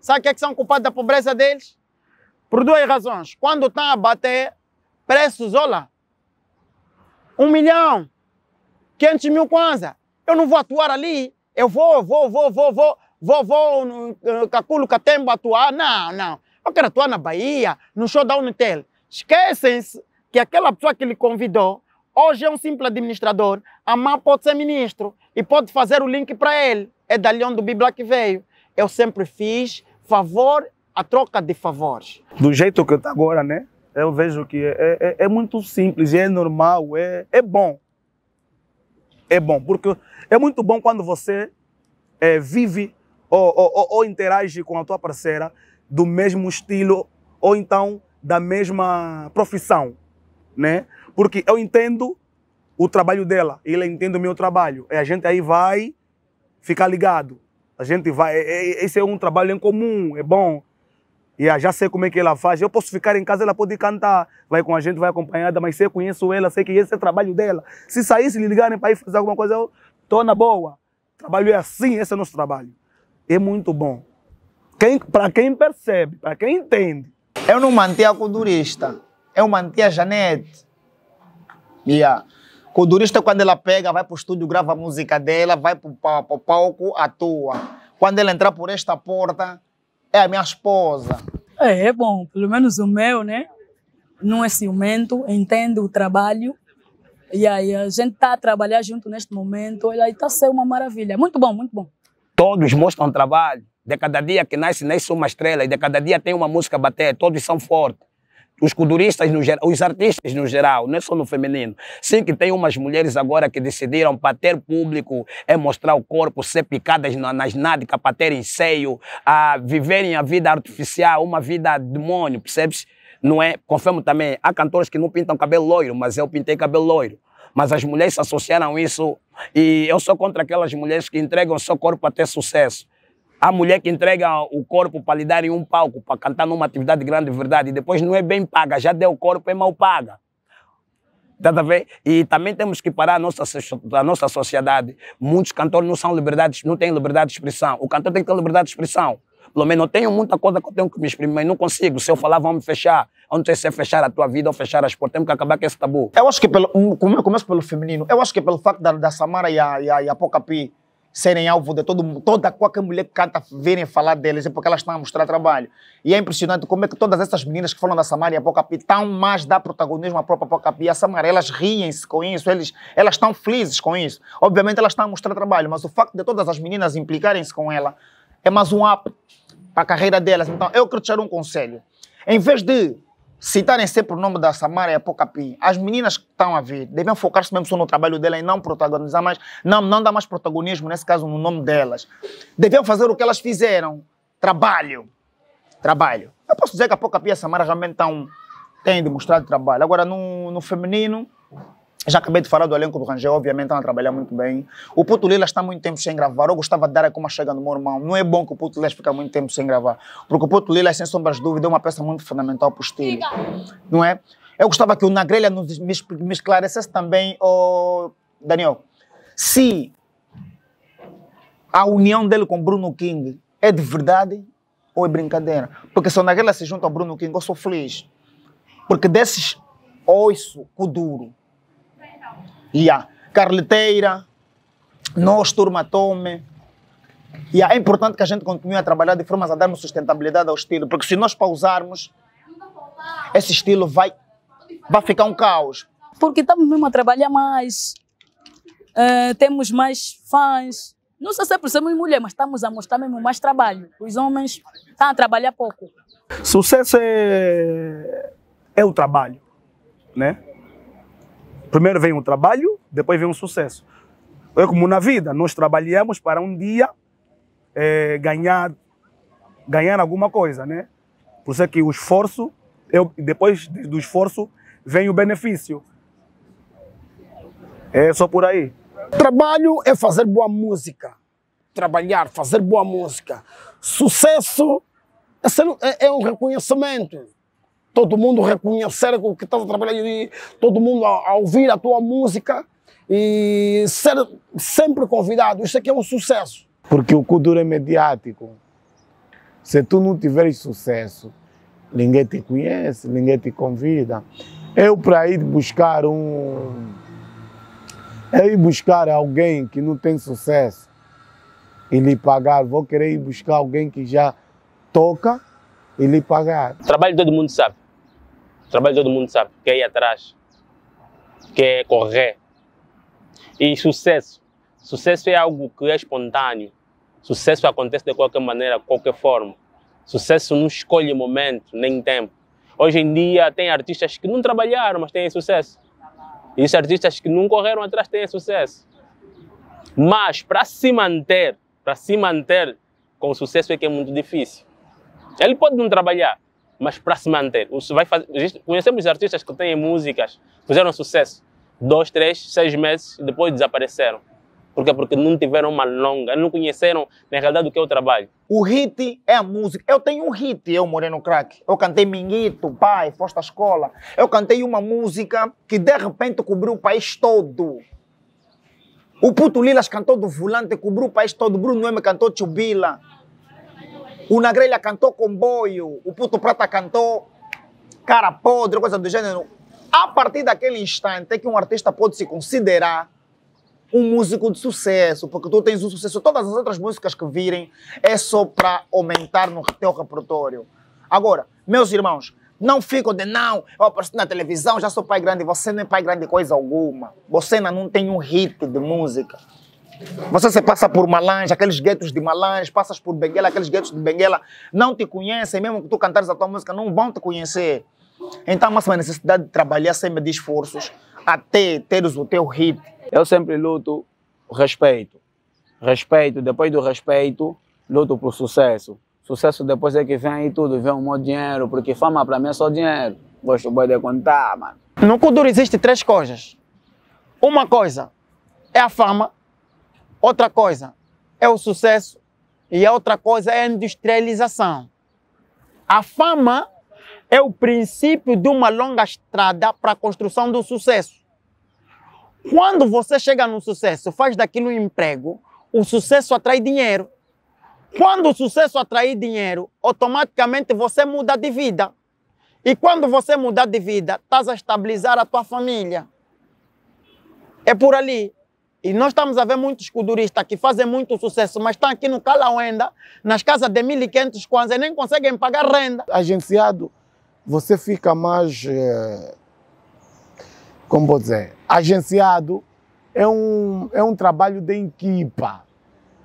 Sabe o que, é que são culpados da pobreza deles? Por duas razões. Quando estão a bater preços, olha um milhão, 500 mil kwanza, eu não vou atuar ali, eu vou, vou, vou, vou, vou, vou, vou no eh, Caculo Catembo atuar, não, não. Eu quero atuar na Bahia, no vou, vou, vou, Esquecem-se que aquela pessoa que lhe convidou, hoje é um simples administrador, amanhã pode ser ministro e pode fazer o link para ele. É dali Leão do Bíblia que veio. Eu sempre fiz favor a troca de favores. Do jeito que está agora, né? Eu vejo que é, é, é, é, muito simples, é normal, é, é bom. É bom, porque é muito bom quando você é, vive ou, ou, ou interage com a tua parceira do mesmo estilo ou então da mesma profissão, né? Porque eu entendo o trabalho dela, ela entende o meu trabalho. E a gente aí vai ficar ligado. A gente vai. É, é, é, esse é um trabalho em comum, é bom. E já sei como é que ela faz. Eu posso ficar em casa, ela pode cantar. Vai com a gente, vai acompanhada, mas sei, conheço ela, sei que esse é o trabalho dela. Se sair, se ligarem para ir fazer alguma coisa, eu estou na boa. O trabalho é assim, esse é o nosso trabalho. É muito bom. Quem, para quem percebe, para quem entende. Eu não mantei a culturista, eu mantei a Janete. Yeah. Codurista, quando ela pega, vai para o estúdio, grava a música dela, vai para o palco, atua. Quando ela entrar por esta porta, é a minha esposa. É, é bom, pelo menos o meu, né? Não é ciumento, entende o trabalho. E aí, a gente está a trabalhar junto neste momento, e aí está a ser uma maravilha. Muito bom, muito bom. Todos mostram trabalho. De cada dia que nasce, nasce uma estrela. E de cada dia tem uma música a bater. Todos são fortes os culturistas no geral, os artistas no geral, não é só no feminino. Sim que tem umas mulheres agora que decidiram para ter público, é mostrar o corpo, ser picadas na, nas nádegas, para terem seio, a viverem a vida artificial, uma vida demônio, percebes? Não é? Confirmo também, há cantores que não pintam cabelo loiro, mas eu pintei cabelo loiro. Mas as mulheres se associaram a isso e eu sou contra aquelas mulheres que entregam o seu corpo ter sucesso. Há mulher que entrega o corpo para lhe dar em um palco, para cantar numa atividade grande verdade, e depois não é bem paga, já deu o corpo, é mal paga. Tá a ver? E também temos que parar a nossa, a nossa sociedade. Muitos cantores não, são liberdades, não têm liberdade de expressão. O cantor tem que ter liberdade de expressão. Pelo menos eu tenho muita coisa que eu tenho que me exprimir, mas não consigo. Se eu falar, vão me fechar. Eu não sei se é fechar a tua vida ou fechar as portas. Temos que acabar com esse tabu. Eu acho que, pelo, começo pelo feminino, eu acho que pelo facto da, da Samara e a, e a, e a Pocapi serem alvo de todo toda qualquer mulher que canta virem falar deles, é porque elas estão a mostrar trabalho. E é impressionante como é que todas essas meninas que falam da Samara e a Pocapi tão mais dá protagonismo à própria Pocapi. A Samara, elas riem-se com isso, eles, elas estão felizes com isso. Obviamente elas estão a mostrar trabalho, mas o facto de todas as meninas implicarem-se com ela é mais um up para a carreira delas. Então eu quero te dar um conselho. Em vez de citarem sempre o nome da Samara e a Pocapim, as meninas que estão a ver devem focar-se mesmo só no trabalho dela e não protagonizar mais, não, não dar mais protagonismo, nesse caso, no nome delas. Devem fazer o que elas fizeram. Trabalho. Trabalho. Eu posso dizer que a Pocapim e a Samara realmente estão, têm demonstrado trabalho. Agora, no, no feminino, já acabei de falar do elenco do Rangel, obviamente estão a trabalhar muito bem. O Puto Lila está muito tempo sem gravar. Eu gostava de dar aqui uma chega no meu irmão. Não é bom que o Puto Lila fica muito tempo sem gravar. Porque o Puto Lila, sem sombras de dúvida, é uma peça muito fundamental para o estilo. Não é? Eu gostava que o Nagrelha nos, me, esclarecesse também, oh, Daniel, se a união dele com Bruno King é de verdade ou é brincadeira. Porque se o Nagrelha se junta ao Bruno King, eu sou feliz. Porque desses osso, cu duro Yeah. Carleteira, nós, turma, tome. Yeah. É importante que a gente continue a trabalhar de formas a darmos sustentabilidade ao estilo, porque se nós pausarmos, esse estilo vai, vai ficar um caos. Porque estamos mesmo a trabalhar mais, uh, temos mais fãs. Não sei se é por sermos mulheres, mas estamos a mostrar mesmo mais trabalho. Os homens estão a trabalhar pouco. Sucesso é, é o trabalho, né? Primeiro vem o trabalho, depois vem o sucesso. É como na vida, nós trabalhamos para um dia é, ganhar, ganhar alguma coisa, né? Por isso é que o esforço, eu, depois do esforço, vem o benefício. É só por aí. Trabalho é fazer boa música. Trabalhar, fazer boa música. Sucesso é, ser, é, é um reconhecimento todo mundo reconhecer o que estás trabalhando e todo mundo a, a, ouvir a tua música e ser sempre convidado. Isso aqui é, é um sucesso. Porque o Kuduro é mediático. Se tu não tiveres sucesso, ninguém te conhece, ninguém te convida. Eu para ir buscar um. Eu ir buscar alguém que não tem sucesso e lhe pagar, vou querer ir buscar alguém que já toca e lhe pagar. Trabalho todo mundo sabe trabalho todo mundo sabe, que é ir atrás, que é correr. E sucesso. Sucesso é algo que é espontâneo. Sucesso acontece de qualquer maneira, de qualquer forma. Sucesso não escolhe momento, nem tempo. Hoje em dia tem artistas que não trabalharam, mas têm sucesso. E os artistas que não correram atrás têm sucesso. Mas para se manter, para se manter com sucesso é que é muito difícil. Ele pode não trabalhar, mas para se manter. Vai fazer, conhecemos artistas que têm músicas, fizeram sucesso, dois, três, seis meses, e depois desapareceram. Por quê? Porque não tiveram uma longa, não conheceram na realidade o que é o trabalho. O hit é a música. Eu tenho um hit, eu, Moreno Crack. Eu cantei Minguito, pai, Fosta Escola. Eu cantei uma música que de repente cobriu o país todo. O Puto Lilas cantou do Volante, cobriu o país todo. Bruno M cantou Chubila. O Nagrelha cantou comboio, o Puto Prata cantou cara podre, coisa do gênero. A partir daquele instante é que um artista pode se considerar um músico de sucesso, porque tu tens um sucesso. Todas as outras músicas que virem é só para aumentar no teu repertório. Agora, meus irmãos, não fiquem de não, eu apareci na televisão, já sou pai grande. Você não é pai grande coisa alguma. Você não tem um hit de música. Você se passa por Malange, aqueles guetos de Malange, passas por Benguela, aqueles guetos de Benguela, não te conhecem, mesmo que tu cantares a tua música, não vão te conhecer. Então, mas a necessidade de trabalhar sempre de esforços até teres o teu hit. Eu sempre luto respeito. Respeito, depois do respeito, luto por sucesso. Sucesso depois é que vem aí tudo, vem um monte de dinheiro, porque fama para mim é só dinheiro. Gosto bem de contar, mano. No Kuduro Existem três coisas. Uma coisa é a fama, Outra coisa é o sucesso e a outra coisa é a industrialização. A fama é o princípio de uma longa estrada para a construção do sucesso. Quando você chega no sucesso, faz daquilo um emprego, o sucesso atrai dinheiro. Quando o sucesso atrair dinheiro, automaticamente você muda de vida. E quando você mudar de vida, estás a estabilizar a tua família. É por ali. E nós estamos a ver muitos escuduristas que fazem muito sucesso, mas estão tá aqui no Calauenda, nas casas de 1.500 kwanza e nem conseguem pagar renda. Agenciado, você fica mais... Eh, como vou dizer? Agenciado é um, é um trabalho de equipa,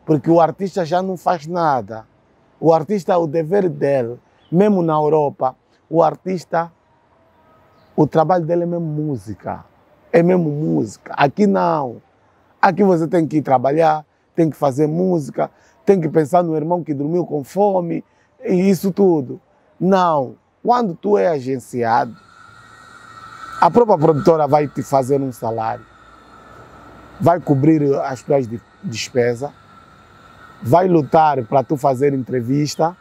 porque o artista já não faz nada. O artista, o dever dele, mesmo na Europa, o artista, o trabalho dele é mesmo música. É mesmo música. Aqui não. Aqui você tem que ir trabalhar, tem que fazer música, tem que pensar no irmão que dormiu com fome e isso tudo. Não. Quando tu é agenciado, a própria produtora vai te fazer um salário, vai cobrir as tuas despesas, vai lutar para tu fazer entrevista,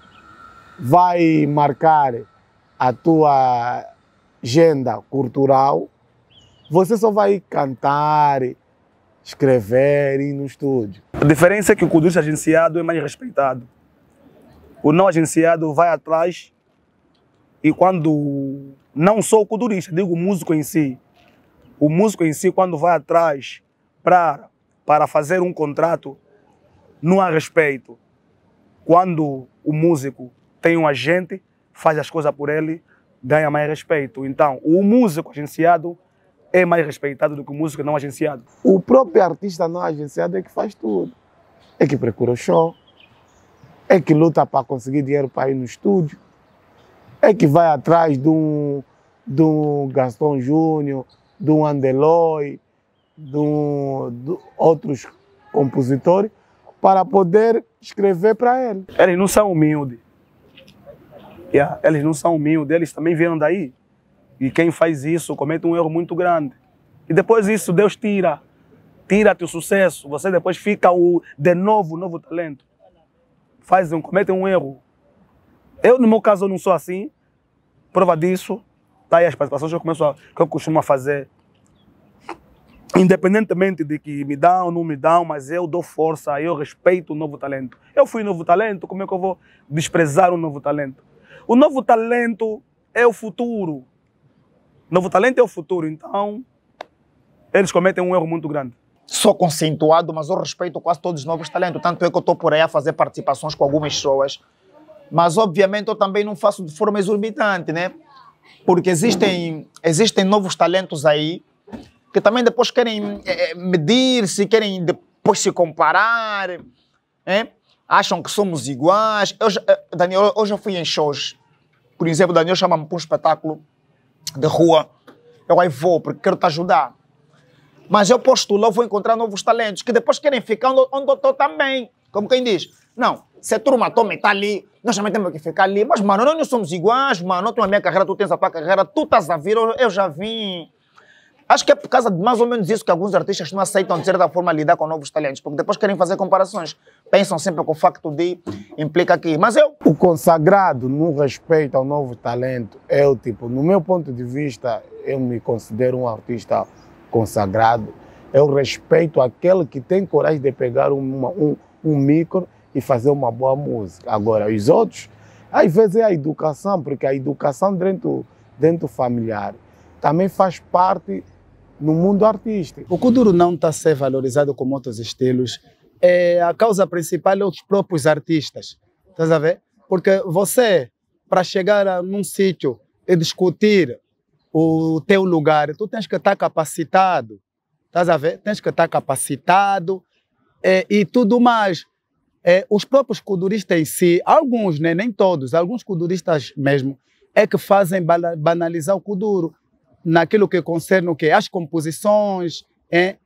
vai marcar a tua agenda cultural. Você só vai cantar, escreverem no estúdio. A diferença é que o codurista agenciado é mais respeitado. O não agenciado vai atrás e quando não sou o codurista, digo o músico em si. O músico em si, quando vai atrás para, para fazer um contrato, não há respeito. Quando o músico tem um agente, faz as coisas por ele, ganha mais respeito. Então, o músico agenciado é mais respeitado do que o músico não agenciado? O próprio artista não agenciado é que faz tudo. É que procura o show, é que luta para conseguir dinheiro para ir no estúdio, é que vai atrás de um, de um Gaston Júnior, de um Andeloy, de, um, de outros compositores, para poder escrever para ele. Eles não são humildes. Yeah, eles não são humildes, eles também vieram daí. E quem faz isso comete um erro muito grande. E depois disso, Deus tira. Tira te o sucesso. Você depois fica o, de novo, novo talento. Faz um, comete um erro. Eu, no meu caso, não sou assim. Prova disso. Tá aí as participações que eu, começo a, que eu costumo fazer. Independentemente de que me dão ou não me dão, mas eu dou força, eu respeito o novo talento. Eu fui novo talento, como é que eu vou desprezar o novo talento? O novo talento é o futuro. Novo Talento é o futuro, então eles cometem um erro muito grande. Sou concentrado, mas eu respeito quase todos os novos talentos. Tanto é que eu estou por aí a fazer participações com algumas pessoas. Mas, obviamente, eu também não faço de forma exorbitante, né? Porque existem, existem novos talentos aí que também depois querem é, medir-se, querem depois se comparar, né? acham que somos iguais. Eu, eh, Daniel, eu já fui em shows. Por exemplo, Daniel chama-me para um espetáculo de rua, eu aí vou porque quero te ajudar. Mas eu postulo, eu vou encontrar novos talentos que depois querem ficar onde eu estou também. Como quem diz, não, se a turma toma está ali, nós também temos que ficar ali. Mas, mano, nós não somos iguais, mano. Eu tenho a minha carreira, tu tens a tua carreira, tu estás a vir, eu, eu já vim. Acho que é por causa de mais ou menos isso que alguns artistas não aceitam, de certa forma, lidar com novos talentos, porque depois querem fazer comparações pensam sempre que o facto de implica aqui. Mas eu. O consagrado no respeito ao novo talento, eu, é tipo, no meu ponto de vista, eu me considero um artista consagrado. Eu respeito aquele que tem coragem de pegar uma, um, um micro e fazer uma boa música. Agora, os outros, às vezes é a educação, porque a educação dentro, dentro familiar também faz parte no mundo artístico. O Kuduro não está a ser valorizado como outros estilos é, a causa principal é os próprios artistas. Estás a ver? Porque você, para chegar a, num sítio e discutir o teu lugar, tu tens que estar tá capacitado. Estás a ver? Tens que estar tá capacitado é, e tudo mais. É, os próprios kuduristas em si, alguns, né, nem todos, alguns kuduristas mesmo, é que fazem banalizar o kuduro naquilo que concerne o quê? As composições, é,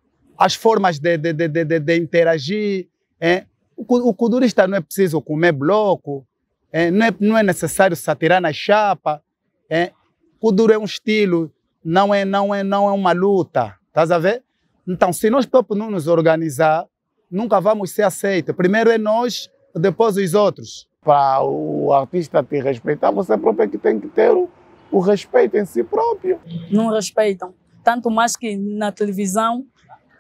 as formas de, de, de, de, de interagir. É. O, o culturista não é preciso comer bloco, é. Não, é, não é necessário se atirar na chapa. É. Kuduro é um estilo, não é, não é, não é uma luta. Estás a ver? Então, se nós próprios não nos organizar, nunca vamos ser aceitos. Primeiro é nós, depois os outros. Para o artista te respeitar, você próprio é que tem que ter o, o respeito em si próprio. Não respeitam. Tanto mais que na televisão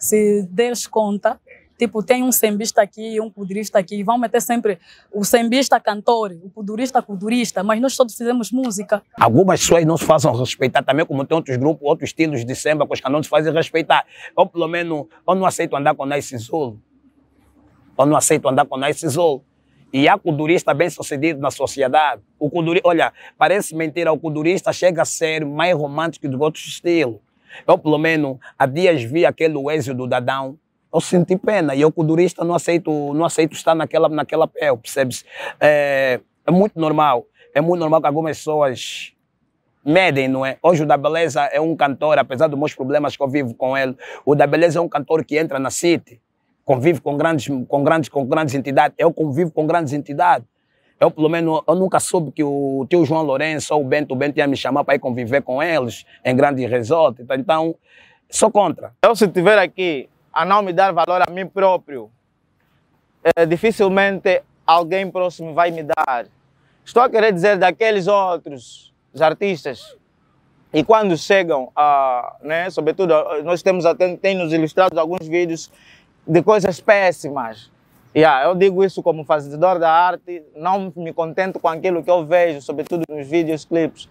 se deres conta, tipo, tem um sembista aqui, e um pudrista aqui, vão meter sempre o sembista cantor, o pudrista cudurista, mas nós todos fizemos música. Algumas pessoas não se fazem respeitar também, como tem outros grupos, outros estilos de samba que os se fazem respeitar. Eu, pelo menos, eu não aceito andar com esse zolo. Eu não aceito andar com esse zolo. E há culturista bem-sucedido na sociedade. O culturista, olha, parece mentira, o culturista chega a ser mais romântico do que outro estilo. Eu, pelo menos, há dias vi aquele êxodo do Dadão. Eu senti pena e eu, culturista, não aceito, não aceito estar naquela, naquela pele, é, percebes? É, é muito normal. É muito normal que algumas pessoas medem, não é? Hoje o da Beleza é um cantor, apesar dos meus problemas que eu vivo com ele, o da Beleza é um cantor que entra na City, convive com grandes, com grandes, com grandes entidades. Eu convivo com grandes entidades. Eu, pelo menos, eu nunca soube que o tio João Lourenço ou o Bento, o Bento ia me chamar para ir conviver com eles em grande resort. Então, sou contra. Eu, então, se estiver aqui a não me dar valor a mim próprio, é, dificilmente alguém próximo vai me dar. Estou a querer dizer daqueles outros artistas. E quando chegam a, né, sobretudo, nós temos até, tem nos ilustrado alguns vídeos de coisas péssimas. Yeah, eu digo isso como fazedor da arte, não me contento com aquilo que eu vejo, sobretudo nos vídeos, clipes.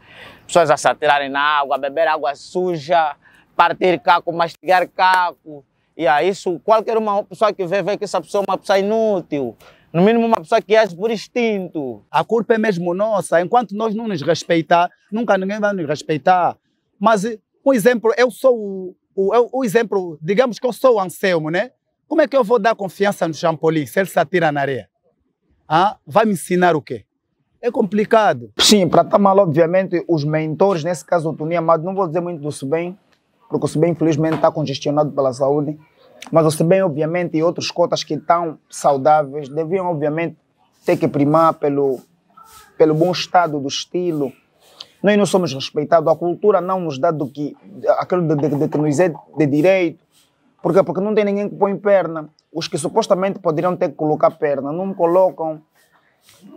Pessoas a se atirarem na água, beber água suja, partir caco, mastigar caco. Yeah, isso, qualquer uma pessoa que vê, vê que essa pessoa é uma pessoa inútil. No mínimo, uma pessoa que age por instinto. A culpa é mesmo nossa. Enquanto nós não nos respeitar, nunca ninguém vai nos respeitar. Mas, um exemplo, eu sou o, o, o exemplo, digamos que eu sou o Anselmo, né? Como é que eu vou dar confiança no Champolin se ele se atira na areia? Ah, vai me ensinar o quê? É complicado. Sim, para estar tá mal, obviamente, os mentores, nesse caso o Tony Amado, não vou dizer muito do Subem, porque o Subem, infelizmente, está congestionado pela saúde. Mas o Subem, obviamente, e outros cotas que estão saudáveis, deviam, obviamente, ter que primar pelo, pelo bom estado do estilo. Nós não somos respeitados, a cultura não nos dá do que, aquilo de, de, de que nos é de direito. Por quê? Porque não tem ninguém que põe perna. Os que supostamente poderiam ter que colocar perna não colocam.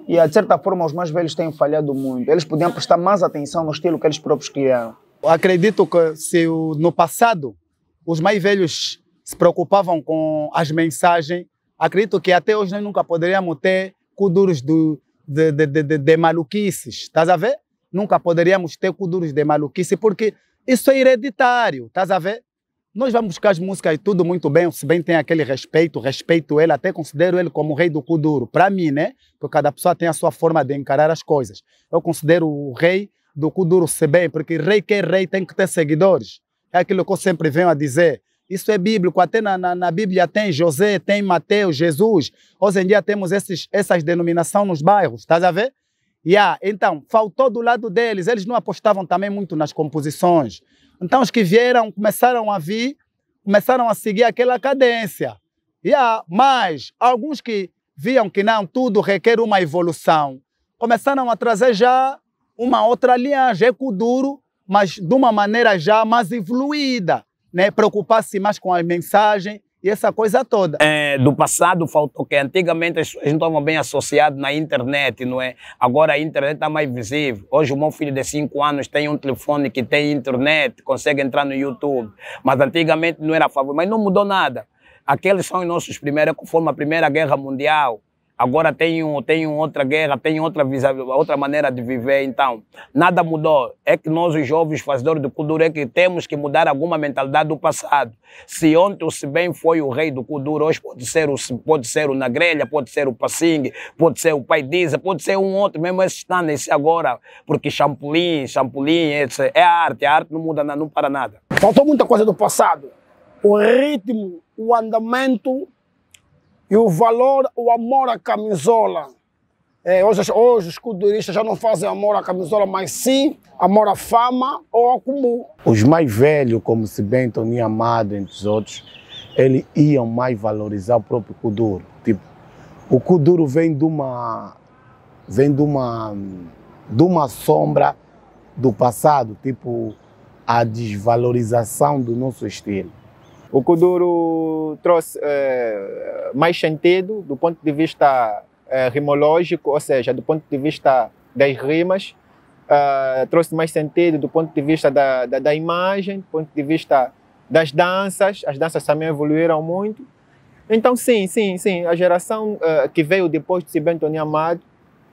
E, de certa forma, os mais velhos têm falhado muito. Eles podiam prestar mais atenção no estilo que eles próprios criaram. Acredito que se no passado os mais velhos se preocupavam com as mensagens, acredito que até hoje nós nunca poderíamos ter cuduros do, de, de, de, de maluquices. Estás a ver? Nunca poderíamos ter cuduros de maluquice, porque isso é hereditário. Estás a ver? Nós vamos buscar as músicas e tudo muito bem, se bem tem aquele respeito, respeito ele, até considero ele como o rei do Kuduro. Para mim, né? Porque cada pessoa tem a sua forma de encarar as coisas. Eu considero o rei do Kuduro se bem, porque rei que é rei tem que ter seguidores. É aquilo que eu sempre venho a dizer. Isso é bíblico, até na, na, na Bíblia tem José, tem Mateus, Jesus. Hoje em dia temos esses, essas denominações nos bairros, estás a ver? Yeah. Então, faltou do lado deles. Eles não apostavam também muito nas composições. Então os que vieram começaram a vir, começaram a seguir aquela cadência. E há mais, alguns que viam que não, tudo requer uma evolução, começaram a trazer já uma outra linhagem, eco é duro, mas de uma maneira já mais evoluída, né? preocupar-se mais com a mensagem, e essa coisa toda. É, do passado faltou que antigamente a gente estava bem associado na internet, não é? Agora a internet está mais visível. Hoje o meu filho de 5 anos tem um telefone que tem internet, consegue entrar no YouTube. Mas antigamente não era favor. mas não mudou nada. Aqueles são os nossos primeiros, conforme a Primeira Guerra Mundial. Agora tem, um, tem outra guerra, tem outra, outra maneira de viver. Então, nada mudou. É que nós, os jovens fazedores do Kuduro, é que temos que mudar alguma mentalidade do passado. Se ontem o Sibem foi o rei do Kuduro, hoje pode ser o, pode ser o Nagrelha, pode ser o passing pode ser o Pai Diza, pode ser um outro, mesmo esse está nesse agora, porque Champolin, Champolin, etc. é arte. A arte não muda, não para nada. Faltou muita coisa do passado. O ritmo, o andamento e o valor, o amor à camisola. É, hoje, hoje os culturistas já não fazem amor à camisola, mas sim amor à fama ou ao comum. Os mais velhos, como se bem e Amado, entre os outros, eles iam mais valorizar o próprio Kuduro. Tipo, o Kuduro vem de uma, vem de uma, de uma sombra do passado, tipo a desvalorização do nosso estilo. O Kuduro trouxe é, mais sentido do ponto de vista é, rimológico, ou seja, do ponto de vista das rimas, é, trouxe mais sentido do ponto de vista da, da, da, imagem, do ponto de vista das danças, as danças também evoluíram muito. Então, sim, sim, sim, a geração é, que veio depois de Sibento Antônio Amado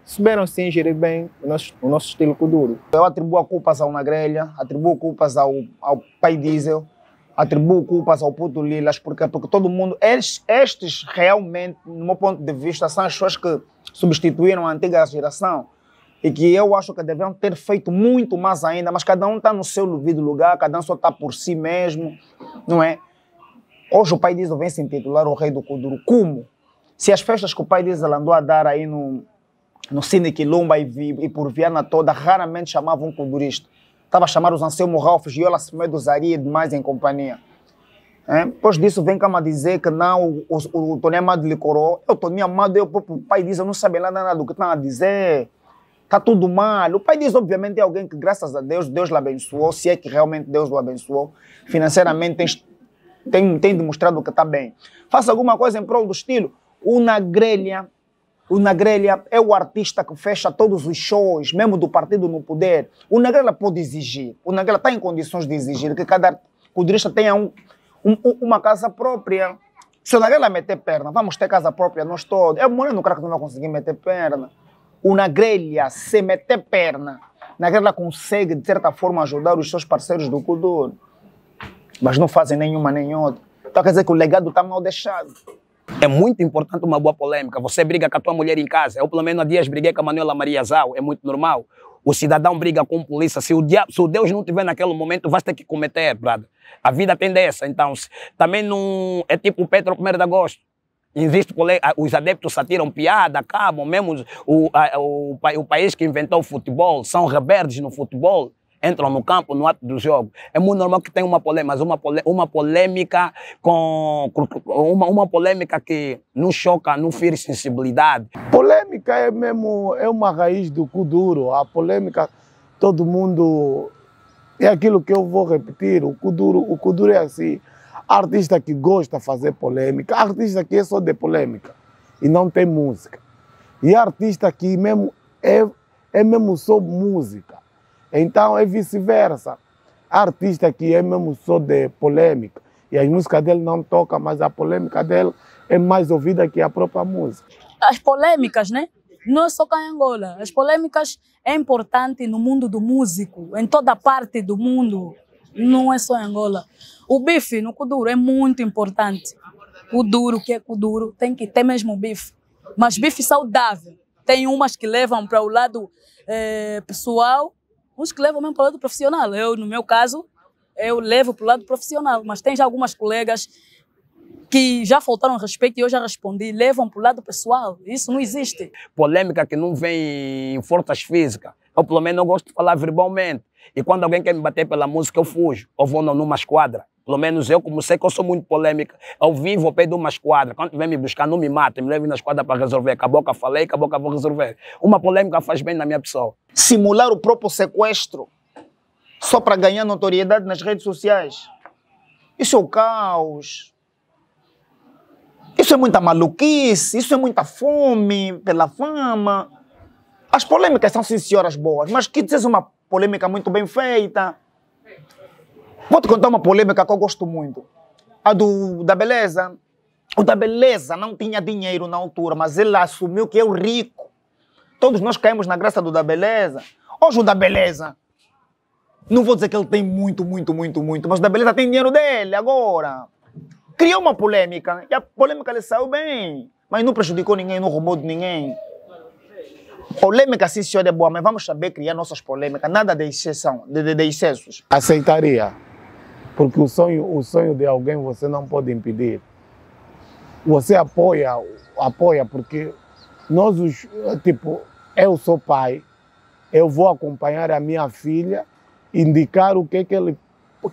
souberam se ingerir bem o nosso, o nosso estilo Kuduro. Eu atribuo culpas ao Nagrelha, atribuo culpas ao, ao Pai Diesel, atribuo culpas ao puto Lilas, porque, porque todo mundo, estes, estes realmente, no meu ponto de vista, são as pessoas que substituíram a antiga geração e que eu acho que deveriam ter feito muito mais ainda, mas cada um está no seu devido lugar, cada um só está por si mesmo, não é? Hoje o pai diz, vem se intitular o rei do Kuduro. Como? Se as festas que o pai diz, andou a dar aí no, no Cine Quilomba e, e por Viana toda, raramente chamavam um kudurista Estava a chamar os Anselmo Ralph, Giola Medusaria e demais em companhia. É? Depois disso, vem cá me dizer que não, o, o, o Tony Amado lhe corou. Eu, Tony Amado, eu, o pai diz, eu não sabia nada do que estava a dizer. Está tudo mal. O pai diz, obviamente, é alguém que, graças a Deus, Deus lhe abençoou, se é que realmente Deus o abençoou. Financeiramente, tem, tem, tem demonstrado que está bem. Faça alguma coisa em prol do estilo. Uma grelha o Nagrelha é o artista que fecha todos os shows, mesmo do partido no poder. O Nagrelha pode exigir. O Nagrelha está em condições de exigir que cada culturista tenha um, um, uma casa própria. Se o Nagrelha meter perna, vamos ter casa própria nós todos. É moreno o cara que não vai conseguir meter perna. O Nagrelha, se meter perna, Nagrelha consegue, de certa forma, ajudar os seus parceiros do Kudur. Mas não fazem nenhuma nem outra. Então quer dizer que o legado está mal deixado. É muito importante uma boa polêmica. Você briga com a tua mulher em casa. Eu, pelo menos, há dias briguei com a Manuela Maria Zau. É muito normal. O cidadão briga com a polícia. Se o, se o Deus não tiver naquele momento, vai ter que cometer, brother. A vida tem dessa. Então, se, também não. É tipo o Petro 1 de agosto. Existe, os adeptos satiram piada, acabam, mesmo o, a, o, o, país que inventou o futebol, são rebeldes no futebol entram no campo no ato do jogo. É muito normal que tenha uma polêmica, mas uma, uma polêmica com uma, uma polêmica que não choca, não fere sensibilidade. Polêmica é mesmo é uma raiz do cu duro. A polêmica todo mundo é aquilo que eu vou repetir. O cu duro, o cu duro é assim. Artista que gosta de fazer polêmica, artista que é só de polêmica e não tem música. E artista que mesmo é, é mesmo só música. Então é vice-versa. A artista que é mesmo só de polêmica. E as músicas dele não toca, mas a polêmica dele é mais ouvida que a própria música. As polêmicas, né? Não é só cá em Angola. As polêmicas é importante no mundo do músico, em toda parte do mundo. Não é só em Angola. O bife no Kuduro é muito importante. O duro, que é Kuduro, tem que ter mesmo bife. Mas bife saudável. Tem umas que levam para o lado eh, pessoal Uns que levam mesmo para o lado profissional. Eu, no meu caso, eu levo para o lado profissional, mas tem já algumas colegas que já faltaram respeito e eu já respondi, levam para o lado pessoal. Isso não existe. Polêmica que não vem em forças físicas. Eu, pelo menos, não gosto de falar verbalmente. E quando alguém quer me bater pela música, eu fujo. Ou vou numa esquadra. Pelo menos eu, como sei que eu sou muito polêmica, eu vivo ao pé de uma esquadra. Quando vem me buscar, não me matem, me levem na esquadra para resolver. Acabou que falei, acabou que vou resolver. Uma polêmica faz bem na minha pessoa. Simular o próprio sequestro só para ganhar notoriedade nas redes sociais. Isso é o caos. Isso é muita maluquice, isso é muita fome pela fama. As polêmicas são, sim, senhoras boas, mas que dizes uma polêmica muito bem feita. Vou te contar uma polêmica que eu gosto muito. A do, da beleza. O da beleza não tinha dinheiro na altura, mas ele assumiu que é o rico. Todos nós caímos na graça do da beleza. Hoje o da beleza. Não vou dizer que ele tem muito, muito, muito, muito, mas o da beleza tem dinheiro dele agora. Criou uma polêmica e a polêmica lhe saiu bem, mas não prejudicou ninguém, não roubou de ninguém. Polêmica, sim, senhor, é boa, mas vamos saber criar nossas polêmicas, nada de exceção, de, de, de excessos. Aceitaria. Porque o sonho, o sonho de alguém você não pode impedir. Você apoia, apoia porque nós, os, tipo, eu sou pai, eu vou acompanhar a minha filha, indicar o que, que, ele,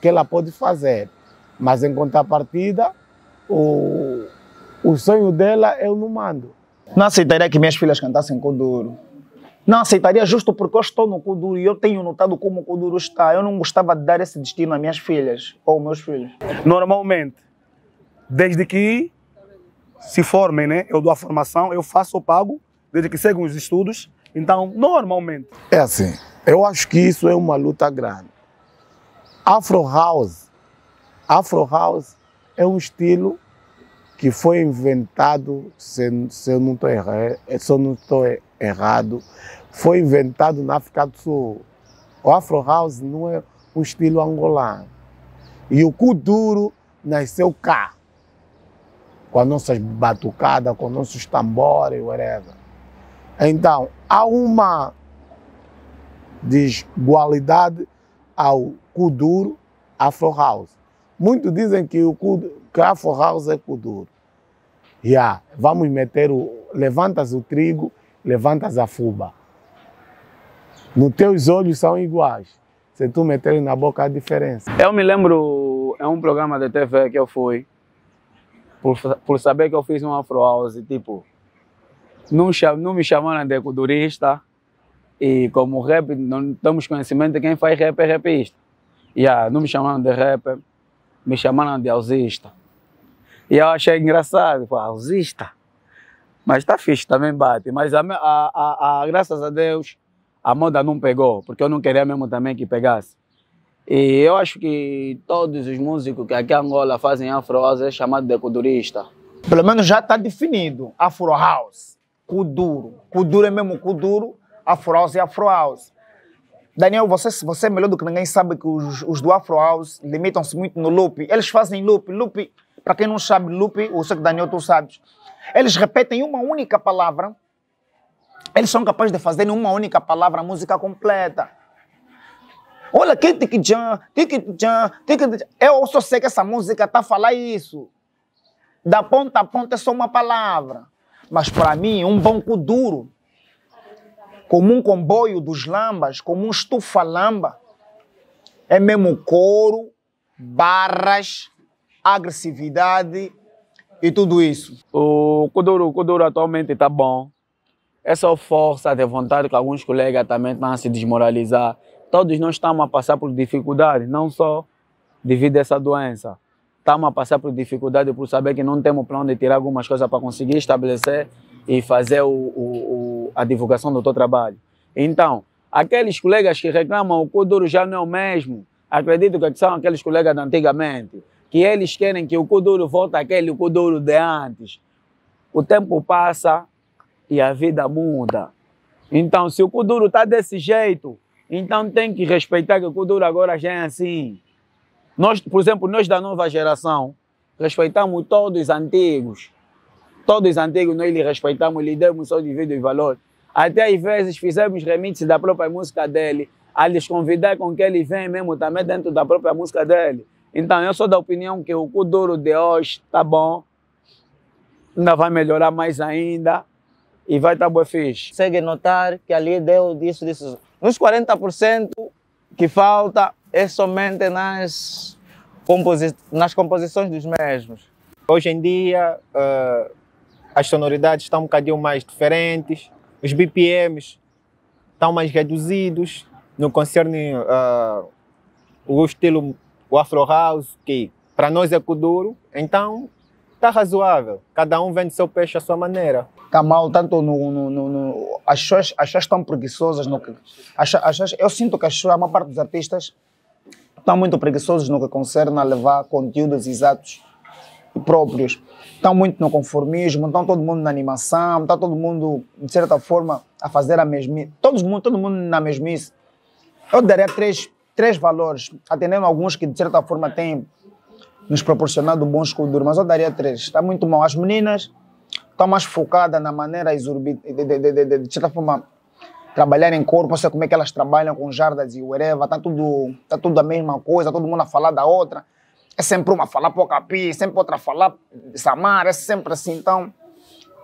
que ela pode fazer. Mas em contrapartida, o, o sonho dela eu não mando. Não aceitaria que minhas filhas cantassem com duro. Não aceitaria justo porque eu estou no Kuduro e eu tenho notado como o Kuduro está. Eu não gostava de dar esse destino às minhas filhas ou aos meus filhos. Normalmente, desde que se formem, né? Eu dou a formação, eu faço o pago, desde que seguem os estudos. Então, normalmente. É assim, eu acho que isso é uma luta grande. Afro House, Afro House é um estilo que foi inventado, se, se eu não estou errado, foi inventado na África do Sul. O Afro House não é um estilo angolano. E o Kuduro nasceu cá, com as nossas batucadas, com nossos tambores, whatever. Então, há uma desigualdade ao Kuduro Afro House. Muitos dizem que o que Afro House é Kuduro. Yeah, vamos meter o. Levantas o trigo, levantas a fuba. Nos teus olhos são iguais. Se tu meter na boca, a diferença. Eu me lembro, é um programa de TV que eu fui, por, por saber que eu fiz um Afro House, tipo, não, não me chamaram de culturista, e como rap, não temos conhecimento de quem faz rap é rapista. Yeah, não me chamaram de rapper, me chamaram de ausista. E eu achei engraçado, pô, ausista. Mas tá fixe, também bate. Mas a, a, a, a graças a Deus, a moda não pegou, porque eu não queria mesmo também que pegasse. E eu acho que todos os músicos que aqui em Angola fazem Afro House é chamado de kudurista. Pelo menos já está definido, Afro House, kuduro. Kuduro é mesmo kuduro, Afro House é Afro House. Daniel, você, você é melhor do que ninguém sabe que os, os do Afro House limitam-se muito no loop. Eles fazem loop, loop. Para quem não sabe, loop, ou sei que Daniel, tu sabes. Eles repetem uma única palavra eles são capazes de fazer em uma única palavra a música completa. Olha, que que tchan, que tchan, que que Eu só sei que essa música está a falar isso. Da ponta a ponta é só uma palavra. Mas para mim, um banco duro, como um comboio dos lambas, como um estufa-lamba, é mesmo couro, barras, agressividade e tudo isso. O Kuduro, Kuduro atualmente está bom é só força de vontade que alguns colegas também estão a se desmoralizar. Todos nós estamos a passar por dificuldades, não só devido a essa doença. Estamos a passar por dificuldade por saber que não temos para onde tirar algumas coisas para conseguir estabelecer e fazer o, o, o, a divulgação do teu trabalho. Então, aqueles colegas que reclamam, o duro já não é o mesmo. Acredito que são aqueles colegas de antigamente, que eles querem que o duro volte àquele duro de antes. O tempo passa, e a vida muda. Então, se o Kuduro está desse jeito, então tem que respeitar que o Kuduro agora já é assim. Nós, por exemplo, nós da nova geração, respeitamos todos os antigos. Todos os antigos nós lhe respeitamos, lhe demos seu devido valor. Até às vezes fizemos remites da própria música dele, a lhes convidar com que ele vem mesmo também dentro da própria música dele. Então, eu sou da opinião que o Kuduro de hoje tá bom, ainda vai melhorar mais ainda e vai estar boa fixe. Consegue notar que ali deu disso, disso. Nos 40% que falta é somente nas, composi nas composições dos mesmos. Hoje em dia, uh, as sonoridades estão um bocadinho mais diferentes, os BPMs estão mais reduzidos, no concerne uh, o estilo o Afro House, que para nós é Kuduro, então Está razoável. Cada um vende seu peixe à sua maneira. Está mal tanto no, no, no, no... As pessoas estão preguiçosas. No, as, as, eu sinto que a maior parte dos artistas estão muito preguiçosos no que concerne a levar conteúdos exatos e próprios. Estão muito no conformismo, estão todo mundo na animação, está todo mundo, de certa forma, a fazer a mesmice. Todo mundo, todo mundo na mesmice. Eu daria três, três valores, atendendo alguns que, de certa forma, têm nos proporcionado bons escuduro, mas eu daria três. Está muito mal. As meninas estão mais focadas na maneira exorbitante, de, de, de, de, de certa forma, trabalhar em corpo, não sei como é que elas trabalham com jardas e whatever, está tudo, tá tudo a mesma coisa, todo mundo a falar da outra. É sempre uma falar para o capi, sempre outra falar Samar, é sempre assim, então,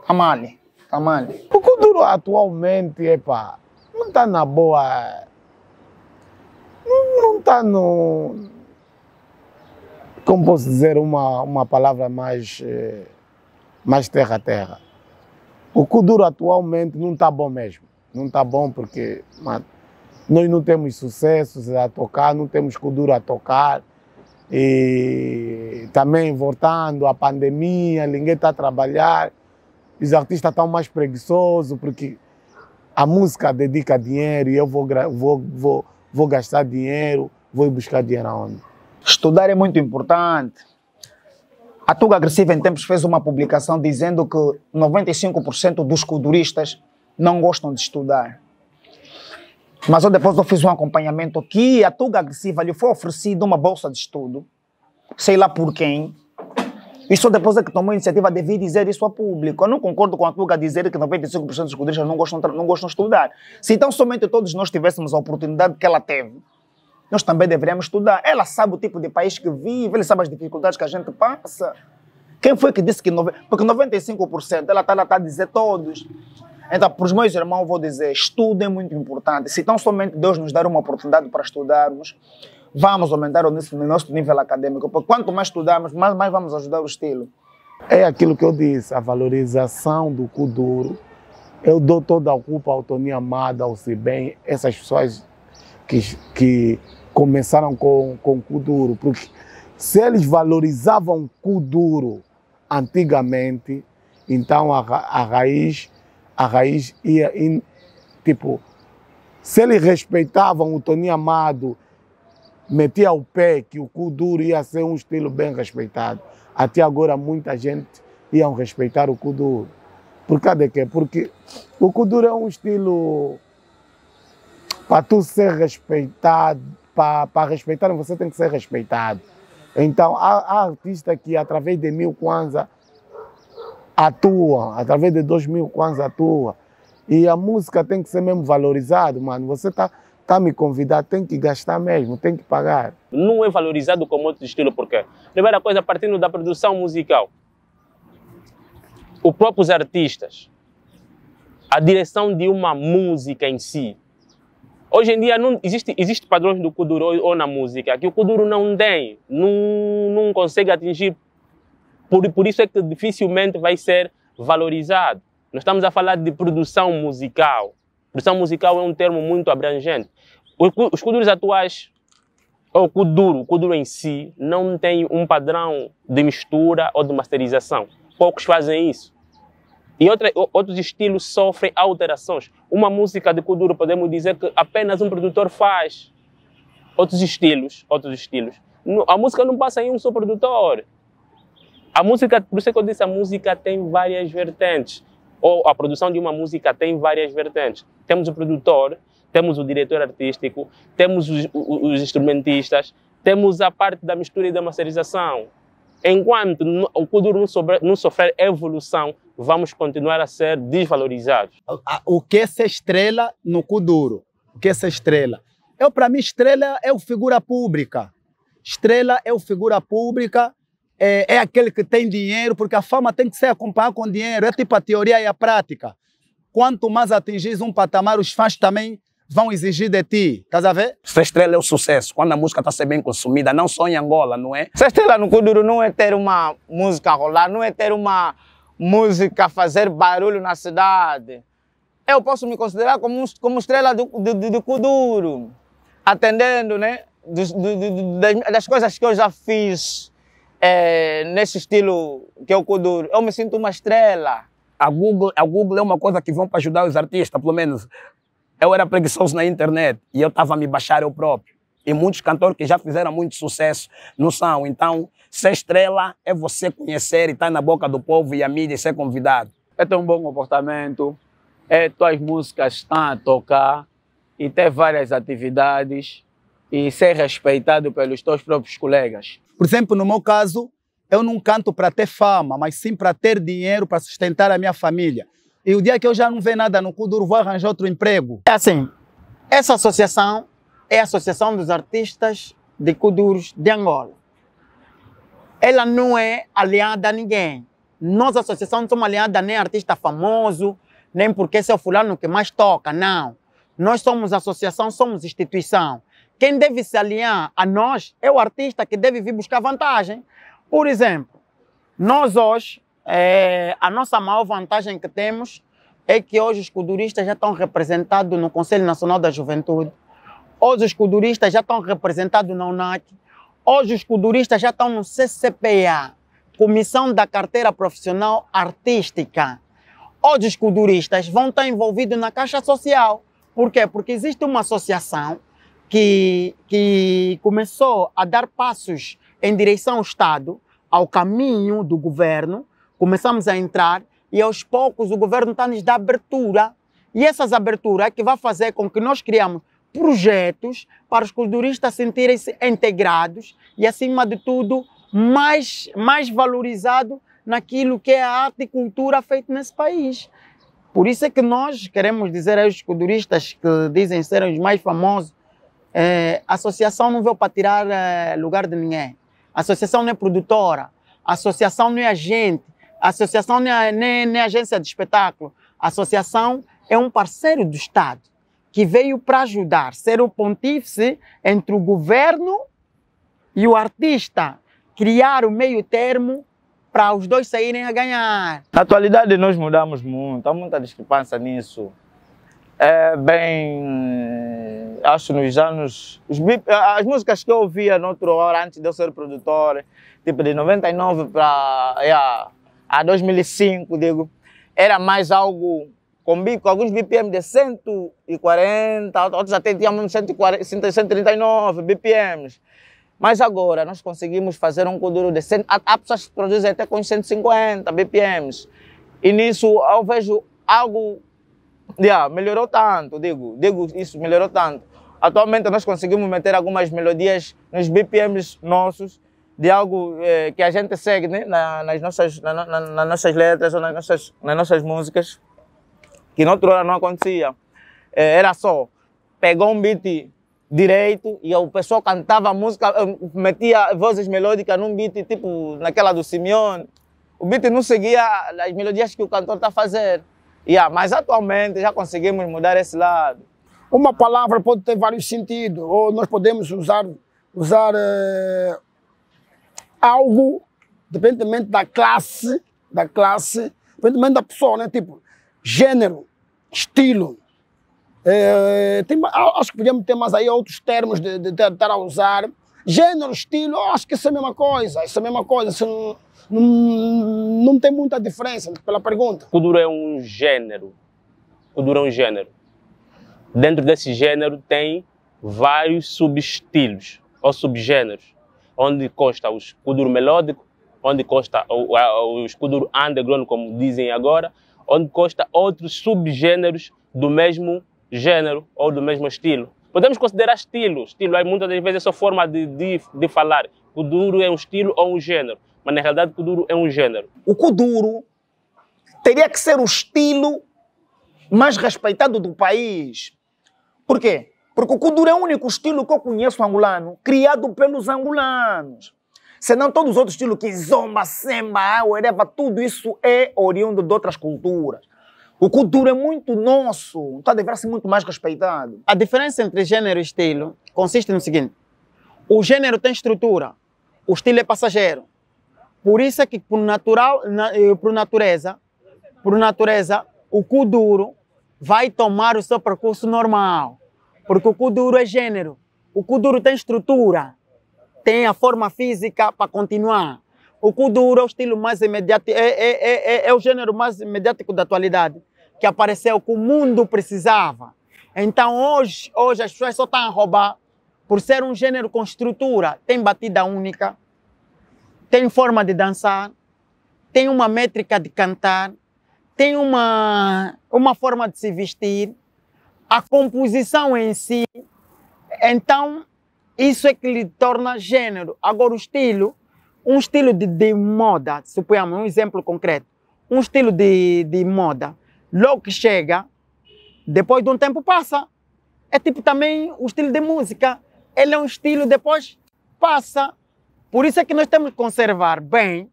está mal, está mal. O Kuduro atualmente, epá, não está na boa, não está no como posso dizer, uma, uma palavra mais, eh, mais terra a terra. O Kuduro atualmente não está bom mesmo. Não está bom porque nós não temos sucessos a tocar, não temos Kuduro a tocar. E também voltando à pandemia, ninguém está a trabalhar. Os artistas estão mais preguiçosos porque a música dedica dinheiro e eu vou, vou, vou, vou gastar dinheiro, vou buscar dinheiro aonde? Estudar é muito importante. A Tuga Agressiva em tempos fez uma publicação dizendo que 95% dos culturistas não gostam de estudar. Mas eu depois eu fiz um acompanhamento que a Tuga Agressiva lhe foi oferecida uma bolsa de estudo, sei lá por quem. E só depois é que tomou a iniciativa de vir dizer isso ao público. Eu não concordo com a Tuga dizer que 95% dos culturistas não gostam, não gostam de estudar. Se então somente todos nós tivéssemos a oportunidade que ela teve, nós também deveríamos estudar. Ela sabe o tipo de país que vive, ele sabe as dificuldades que a gente passa. Quem foi que disse que... Nove... Porque 95% ela está tá a dizer todos. Então, para os meus irmãos, vou dizer, estudo é muito importante. Se tão somente Deus nos dar uma oportunidade para estudarmos, vamos aumentar o nosso nível acadêmico. Porque quanto mais estudarmos, mais, mais vamos ajudar o estilo. É aquilo que eu disse, a valorização do Kuduro. Eu dou toda a culpa ao Tony Amada, ao Cibem, essas pessoas que, que começaram com, com Kuduro. duro, porque se eles valorizavam cu duro antigamente, então a, a raiz, a raiz ia in, tipo, se eles respeitavam o Tony Amado, metia o pé que o cu duro ia ser um estilo bem respeitado. Até agora muita gente ia respeitar o cu duro. Por causa de quê? Porque o cu duro é um estilo para tu ser respeitado para respeitar, você tem que ser respeitado. Então, há, há artistas que, através de mil kwanza, atuam, através de dois mil kwanza atuam. E a música tem que ser mesmo valorizada, mano. Você está tá me convidando, tem que gastar mesmo, tem que pagar. Não é valorizado como outro estilo, porque primeira coisa, partindo da produção musical, os próprios artistas, a direção de uma música em si, Hoje em dia não existe, existe padrões do Kuduro ou na música que o Kuduro não tem, não, não consegue atingir. Por, por isso é que dificilmente vai ser valorizado. Nós estamos a falar de produção musical. Produção musical é um termo muito abrangente. Os Kuduros atuais, ou Kuduro, o Kuduro em si, não tem um padrão de mistura ou de masterização. Poucos fazem isso. E outra, outros estilos sofrem alterações. Uma música de Kuduro podemos dizer que apenas um produtor faz. Outros estilos, outros estilos. A música não passa em um só produtor. A música, por isso é que eu disse, a música tem várias vertentes. Ou a produção de uma música tem várias vertentes. Temos o produtor, temos o diretor artístico, temos os, os instrumentistas, temos a parte da mistura e da masterização. Enquanto o Kuduro não, sofre não sofrer evolução, vamos continuar a ser desvalorizados. O que é ser estrela no cu duro? O que é ser estrela? Eu, para mim, estrela é o figura pública. Estrela é o figura pública, é, é, aquele que tem dinheiro, porque a fama tem que ser acompanhada com dinheiro. É tipo a teoria e a prática. Quanto mais atingis um patamar, os fãs também vão exigir de ti. Estás a ver? Ser estrela é o sucesso. Quando a música está sendo bem consumida, não só em Angola, não é? Ser estrela no Kuduro não é ter uma música rolar, não é ter uma música, fazer barulho na cidade. Eu posso me considerar como, como estrela do, do, Kuduro, atendendo né, do, do, das, coisas que eu já fiz é, nesse estilo que é o Kuduro. Eu me sinto uma estrela. A Google, a Google é uma coisa que vão para ajudar os artistas, pelo menos. Eu era preguiçoso na internet e eu estava a me baixar eu próprio. E muitos cantores que já fizeram muito sucesso não são. Então, ser estrela é você conhecer e estar tá na boca do povo e a mídia e ser convidado. É ter um bom comportamento, é tuas músicas estão tá a tocar e ter várias atividades e ser respeitado pelos teus próprios colegas. Por exemplo, no meu caso, eu não canto para ter fama, mas sim para ter dinheiro para sustentar a minha família. E o dia que eu já não ver nada no cu vou arranjar outro emprego. É assim, essa associação é a Associação dos Artistas de Kuduros de Angola. Ela não é aliada a ninguém. Nós, associação, não somos aliada nem a artista famoso, nem porque esse é o fulano que mais toca, não. Nós somos associação, somos instituição. Quem deve se aliar a nós é o artista que deve vir buscar vantagem. Por exemplo, nós hoje, é, a nossa maior vantagem que temos é que hoje os kuduristas já estão representados no Conselho Nacional da Juventude Hoje os escuduristas já estão representados na UNAC. Hoje os escuduristas já estão no CCPA, Comissão da Carteira Profissional Artística. Hoje os escuduristas vão estar envolvidos na Caixa Social. Por quê? Porque existe uma associação que, que começou a dar passos em direção ao Estado, ao caminho do governo. Começamos a entrar e aos poucos o governo está nos dando abertura. E essas aberturas é que vai fazer com que nós criamos projetos para os culturistas sentirem-se integrados e, acima de tudo, mais, mais valorizados naquilo que é a arte e cultura feita nesse país. Por isso é que nós queremos dizer aos culturistas que dizem ser os mais famosos, é, eh, a associação não veio para tirar é, lugar de ninguém. A associação não é produtora, a associação não é agente, a associação não é, nem, agência de espetáculo. A associação é um parceiro do Estado que veio para ajudar, ser o pontífice entre o governo e o artista, criar o meio termo para os dois saírem a ganhar. Na atualidade nós mudamos muito, há muita discrepância nisso. É bem, acho nos anos, os, as músicas que eu ouvia noutra hora antes de eu ser produtor, tipo de 99 para yeah, a 2005, digo, era mais algo com, com alguns BPM de 140, outros até tínhamos 140, 139 BPMs. Mas agora nós conseguimos fazer um Kuduro de 100, há pessoas que produzem até com 150 BPMs. E nisso eu vejo algo, yeah, melhorou tanto, digo, digo isso, melhorou tanto. Atualmente nós conseguimos meter algumas melodias nos BPMs nossos, de algo eh, que a gente segue né? Na, nas, nossas, na, na, nas nossas letras ou nas nossas, nas nossas músicas que noutra hora não acontecia. Eh, era só pegar um beat direito e o pessoal cantava música, eh, metia vozes melódicas num beat tipo naquela do Simeone. O beat não seguia as melodias que o cantor está a fazer. Yeah, mas atualmente já conseguimos mudar esse lado. Uma palavra pode ter vários sentidos, ou nós podemos usar, usar eh, algo, dependendo da classe, da classe, dependentemente da pessoa, né? Tipo, gênero, estilo. É, tem, acho que podíamos ter mais aí outros termos de, estar a usar. Gênero, estilo, acho que isso é a mesma coisa. Isso é a mesma coisa. Isso não, não, não tem muita diferença pela pergunta. Kuduro é um gênero. Kuduro é um gênero. Dentro desse gênero tem vários subestilos ou subgêneros, onde consta o escuduro melódico, onde consta o, o, o escuduro underground, como dizem agora, onde consta outros subgêneros do mesmo gênero ou do mesmo estilo. Podemos considerar estilo. Estilo aí muitas das vezes é só forma de, de, de falar. Kuduro é um estilo ou um gênero, mas na realidade Kuduro é um gênero. O Kuduro teria que ser o estilo mais respeitado do país. Por quê? Porque o Kuduro é o único estilo que eu conheço angolano, criado pelos angolanos. Senão todos os outros estilos que zomba, semba, whatever, tudo isso é oriundo de outras culturas. O cultura é muito nosso, então deverá ser é muito mais respeitado. A diferença entre gênero e estilo consiste no seguinte: o gênero tem estrutura, o estilo é passageiro. Por isso é que, por, natural, na, eh, por, natureza, por natureza, o kuduro duro vai tomar o seu percurso normal. Porque o kuduro duro é gênero, o kuduro duro tem estrutura tem a forma física para continuar. O Kuduro é o estilo mais imediato, é, é, é, é o gênero mais mediático da atualidade, que apareceu, que o mundo precisava. Então hoje, hoje as pessoas só estão a roubar por ser um gênero com estrutura. Tem batida única, tem forma de dançar, tem uma métrica de cantar, tem uma, uma forma de se vestir, a composição em si. Então, isso é que lhe torna gênero. Agora, o estilo, um estilo de, de moda, suponhamos um exemplo concreto, um estilo de, de moda, logo que chega, depois de um tempo passa. É tipo também o estilo de música. Ele é um estilo, depois passa. Por isso é que nós temos que conservar bem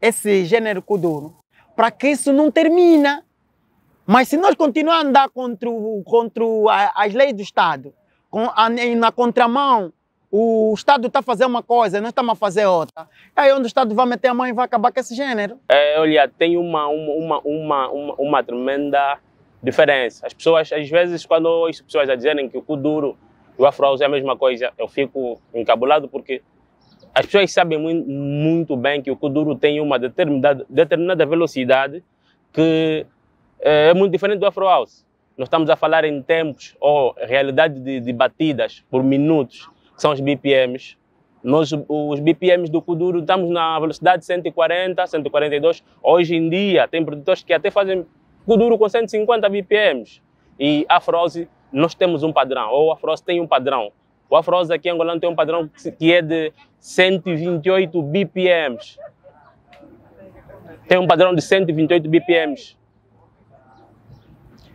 esse gênero kuduro, para que isso não termine. Mas se nós continuarmos a andar contra, contra as leis do Estado, com, a, na contramão o Estado está a fazer uma coisa, nós estamos a fazer outra. É aí onde o Estado vai meter a mão e vai acabar com esse gênero. É, olha, tem uma, uma, uma, uma, uma tremenda diferença. As pessoas, às vezes, quando ouço pessoas a dizerem que o cu duro e o afro é a mesma coisa, eu fico encabulado porque as pessoas sabem muito, muito bem que o cu duro tem uma determinada, determinada velocidade que é, é muito diferente do afro house. Nós estamos a falar em tempos ou realidade de, de batidas por minutos são os BPMs. Nós, os BPMs do Kuduro, estamos na velocidade 140, 142. Hoje em dia, tem produtores que até fazem Kuduro com 150 BPMs. E a Froze, nós temos um padrão, ou a Froze tem um padrão. O Afroz aqui em Angola tem um padrão que é de 128 BPMs. Tem um padrão de 128 BPMs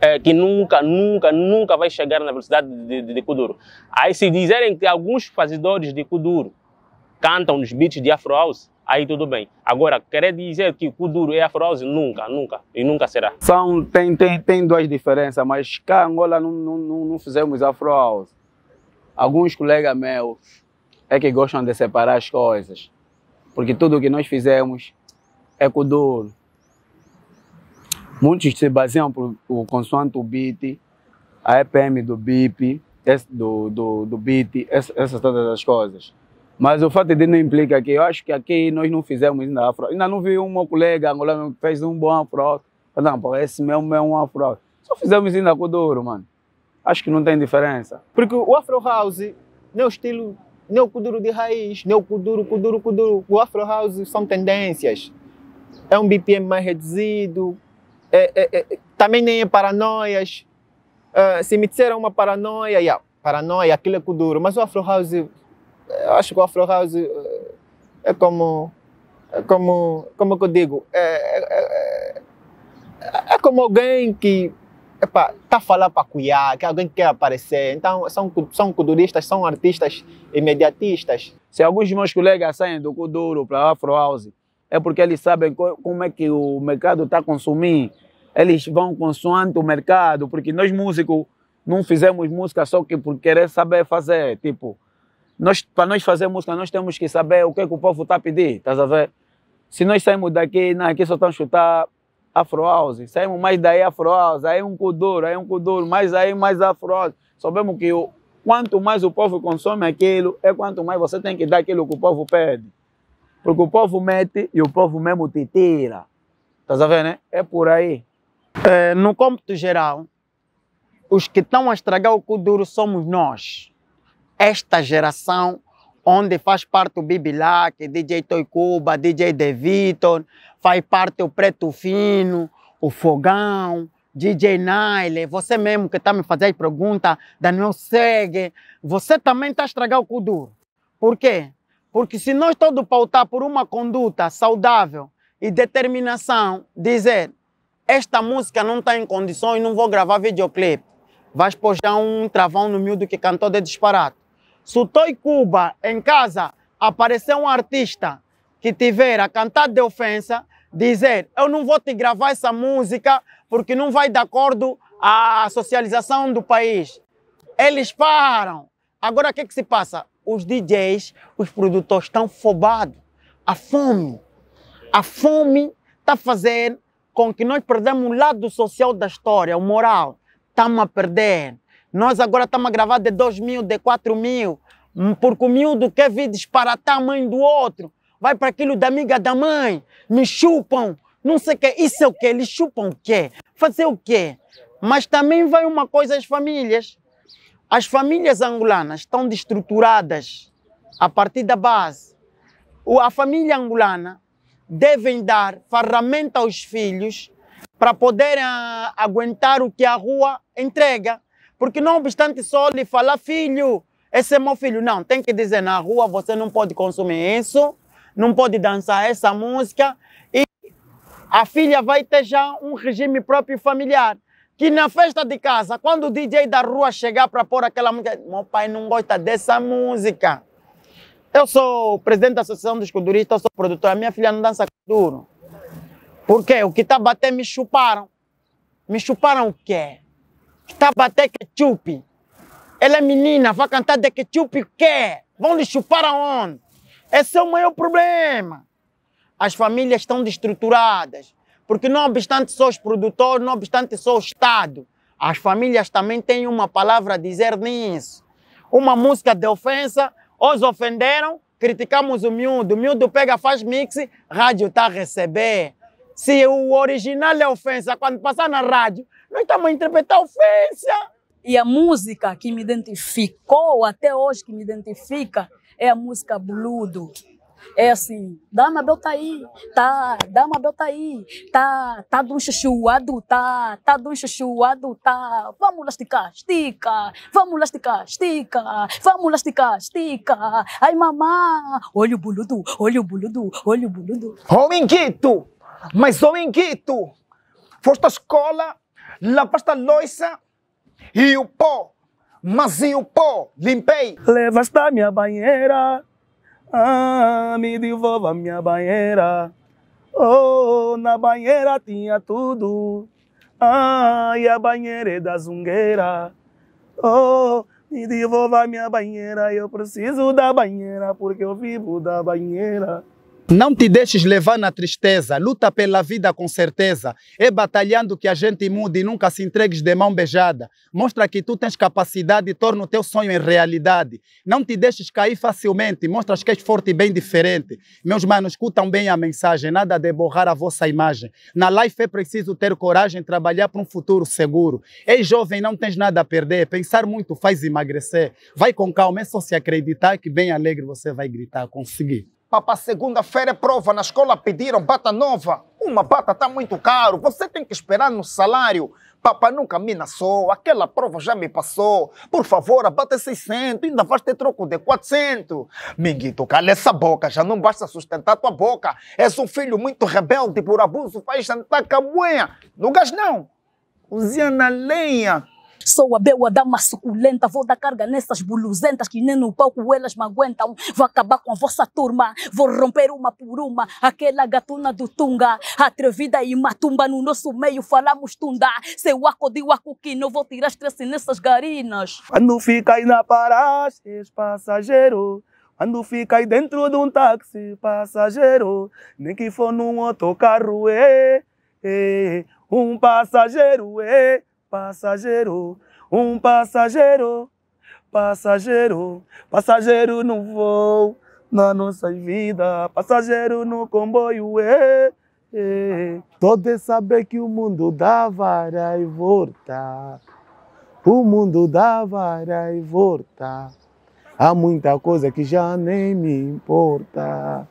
é, que nunca, nunca, nunca vai chegar na velocidade de, de, de Kuduro. Aí se dizerem que alguns fazedores de Kuduro cantam nos beats de Afro House, aí tudo bem. Agora, querer dizer que Kuduro é Afro House, nunca, nunca, e nunca será. São, tem, tem, tem duas diferenças, mas cá em Angola não, não, não fizemos Afro House. Alguns colegas meus é que gostam de separar as coisas, porque tudo o que nós fizemos é Kuduro. Muitos se baseiam por, o consoante o beat, a EPM do BIP, do, do, do beat, essas, todas as coisas. Mas o fato de não implica que eu acho que aqui nós não fizemos ainda afro. Ainda não vi um meu colega angolano que fez um bom afro. Não, pô, esse mesmo é um afro. Só fizemos ainda com o Douro, mano. Acho que não tem diferença. Porque o afro house, nem é o estilo, nem é o kuduro de raiz, nem é o kuduro, kuduro, kuduro. O afro house são tendências. É um BPM mais reduzido, é, é, é, também nem é paranoias. Uh, se me disseram uma paranoia, yeah, paranoia, aquilo é que duro. Mas o Afro House, eu acho que o Afro House eh, é como. É como, como eu digo, é é, é, é como alguém que está a falar para cuiar, que alguém quer aparecer. Então, são, são culturistas, são artistas imediatistas. Se alguns de meus colegas saem do Kuduro para Afro House, é porque eles sabem como é que o mercado está consumindo. Eles vão consoante o mercado, porque nós músicos não fizemos música só que por querer saber fazer. Tipo, nós, para nós fazer música, nós temos que saber o que, é que o povo está pedindo, estás a ver? Se nós saímos daqui, não, aqui só estão a chutar Afro House, saímos mais daí Afro House, aí um Kuduro, aí um Kuduro, mais aí mais Afro House. Sabemos que o, quanto mais o povo consome aquilo, é quanto mais você tem que dar aquilo que o povo pede. Porque o povo mete e o povo mesmo te tira. Estás a ver, né? É por aí. É, no cômputo geral, os que estão a estragar o cu duro somos nós. Esta geração, onde faz parte o Bibi DJ Toy Cuba, DJ De Vitor, faz parte o Preto Fino, o Fogão, DJ Nile, você mesmo que está me fazendo pergunta, Daniel Segue, você também está a estragar o cu duro. Por quê? Porque se nós todos pautar por uma conduta saudável e determinação, dizer esta música não está em condições, não vou gravar videoclipe, vais pôr já um travão no miúdo que cantou de disparate. Se o Toy Cuba, em casa, aparecer um artista que tiver a cantar de ofensa, dizer eu não vou te gravar essa música porque não vai de acordo à socialização do país. Eles param. Agora o que, que se passa? os DJs, os produtores estão fobados. A fome. A fome está fazendo com que nós perdemos o lado social da história, o moral. Estamos a perder. Nós agora estamos a gravar de 2 mil, de 4 mil, porque o miúdo quer vir disparatar a mãe do outro. Vai para aquilo da amiga da mãe. Me chupam. Não sei o que. Isso é o quê? Eles chupam o quê? Fazer o quê? Mas também vai uma coisa às famílias. As famílias angolanas estão destruturadas a partir da base. A família angolana deve dar ferramenta aos filhos para poderem ah, aguentar o que a rua entrega. Porque não obstante só lhe falar, filho, esse é meu filho. Não, tem que dizer na rua, você não pode consumir isso, não pode dançar essa música. E a filha vai ter já um regime próprio familiar que na festa de casa, quando o DJ da rua chegar para pôr aquela música, meu pai não gosta dessa música. Eu sou presidente da Associação dos Culturistas, sou produtor, a minha filha não dança duro. Por quê? O que está batendo me chuparam. Me chuparam o quê? Está batendo ketchup. Ela é menina, vai cantar de ketchup o quê? Vão lhe chupar aonde? Esse é o maior problema. As famílias estão destruturadas. Porque não obstante só os produtores, não obstante só o Estado, as famílias também têm uma palavra a dizer nisso. Uma música de ofensa, os ofenderam, criticamos o miúdo, o miúdo pega, faz mix, rádio está a receber. Se o original é ofensa, quando passar na rádio, nós estamos a interpretar ofensa. E a música que me identificou, até hoje que me identifica, é a música Bludo. É assim, dá uma tá aí, tá, dá uma tá aí, tá, tá do chuchuado, tá, tá do chuchuado, tá. Vamos lasticar, estica, vamos lasticar, estica, vamos lasticar, estica. Ai mamá, olho buludo, olho buludo, olho buludo. Hominguito, mas hominguito, foste à escola, lavaste a loiça e o pó, mas e o pó, limpei. Levaste a minha banheira ah, me devolva minha banheira. Oh, na banheira tinha tudo. Ah, e a banheira é da zungueira. Oh, me devolva minha banheira. Eu preciso da banheira porque eu vivo da banheira. Não te deixes levar na tristeza, luta pela vida com certeza. É batalhando que a gente muda e nunca se entregues de mão beijada. Mostra que tu tens capacidade e torna o teu sonho em realidade. Não te deixes cair facilmente, mostras que és forte e bem diferente. Meus manos, escutam bem a mensagem, nada de borrar a vossa imagem. Na life é preciso ter coragem, trabalhar para um futuro seguro. Ei jovem, não tens nada a perder, pensar muito faz emagrecer. Vai com calma, é só se acreditar que bem alegre você vai gritar, conseguir. Papá, segunda-feira é prova, na escola pediram bata nova. Uma bata está muito caro, você tem que esperar no salário. Papá, nunca me só, aquela prova já me passou. Por favor, abate 600, ainda vais ter troco de 400. Minguito, cala essa boca, já não basta sustentar tua boca. És um filho muito rebelde, por abuso vai jantar cabuenha. No gás não, cozinha na lenha. Sou a beua dama suculenta, vou dar carga nessas buluzentas que nem no palco elas me aguentam. Vou acabar com a vossa turma, vou romper uma por uma aquela gatuna do Tunga, atrevida e matumba no nosso meio falamos tunda. Seu aco de aco que vou tirar estresse nessas garinas. Quando fica aí na paragem, passageiro. Quando fica aí dentro de um táxi, passageiro. Nem que for num autocarro, é, é um passageiro, é passageiro, um passageiro, passageiro, passageiro no voo, na nossa vida, passageiro no comboio, eh, eh. é. Todo saber que o mundo dá vara e volta, o mundo dá vara e volta. Há muita coisa que já nem me importa,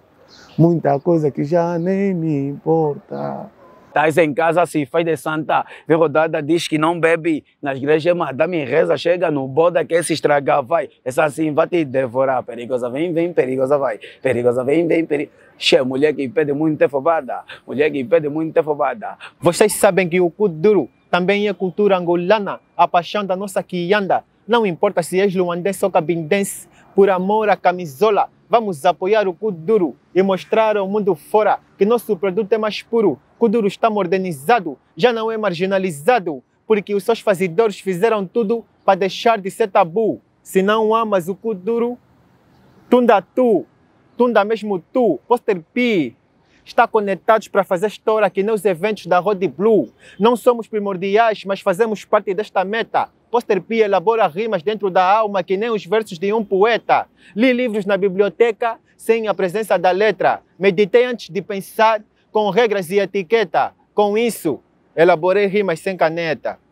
muita coisa que já nem me importa. Estás em casa, se faz de santa, vê rodada, diz que não bebe. Nas igrejas, madame reza, chega no boda, quer se estragar, vai. Essa assim vai te devorar. Perigosa vem, vem, perigosa vai. Perigosa vem, vem, perigosa. Che, mulher que pede muito é fobada. Mulher que pede muito é fobada. Vocês sabem que o Kuduro também é cultura angolana, a paixão da nossa quianda. Não importa se és luandês ou cabindense, por amor à camisola, Vamos apoiar o Kuduro e mostrar ao mundo fora que nosso produto é mais puro. Kuduro está modernizado, já não é marginalizado, porque os seus fazedores fizeram tudo para deixar de ser tabu. Se não amas o Kuduro, tunda tu, tunda mesmo tu, Poster pi. está conectados para fazer história aqui nos eventos da Road Blue. Não somos primordiais, mas fazemos parte desta meta. Poster elabora rimas dentro da alma que nem os versos de um poeta. Li livros na biblioteca sem a presença da letra. Meditei antes de pensar com regras e etiqueta. Com isso, elaborei rimas sem caneta.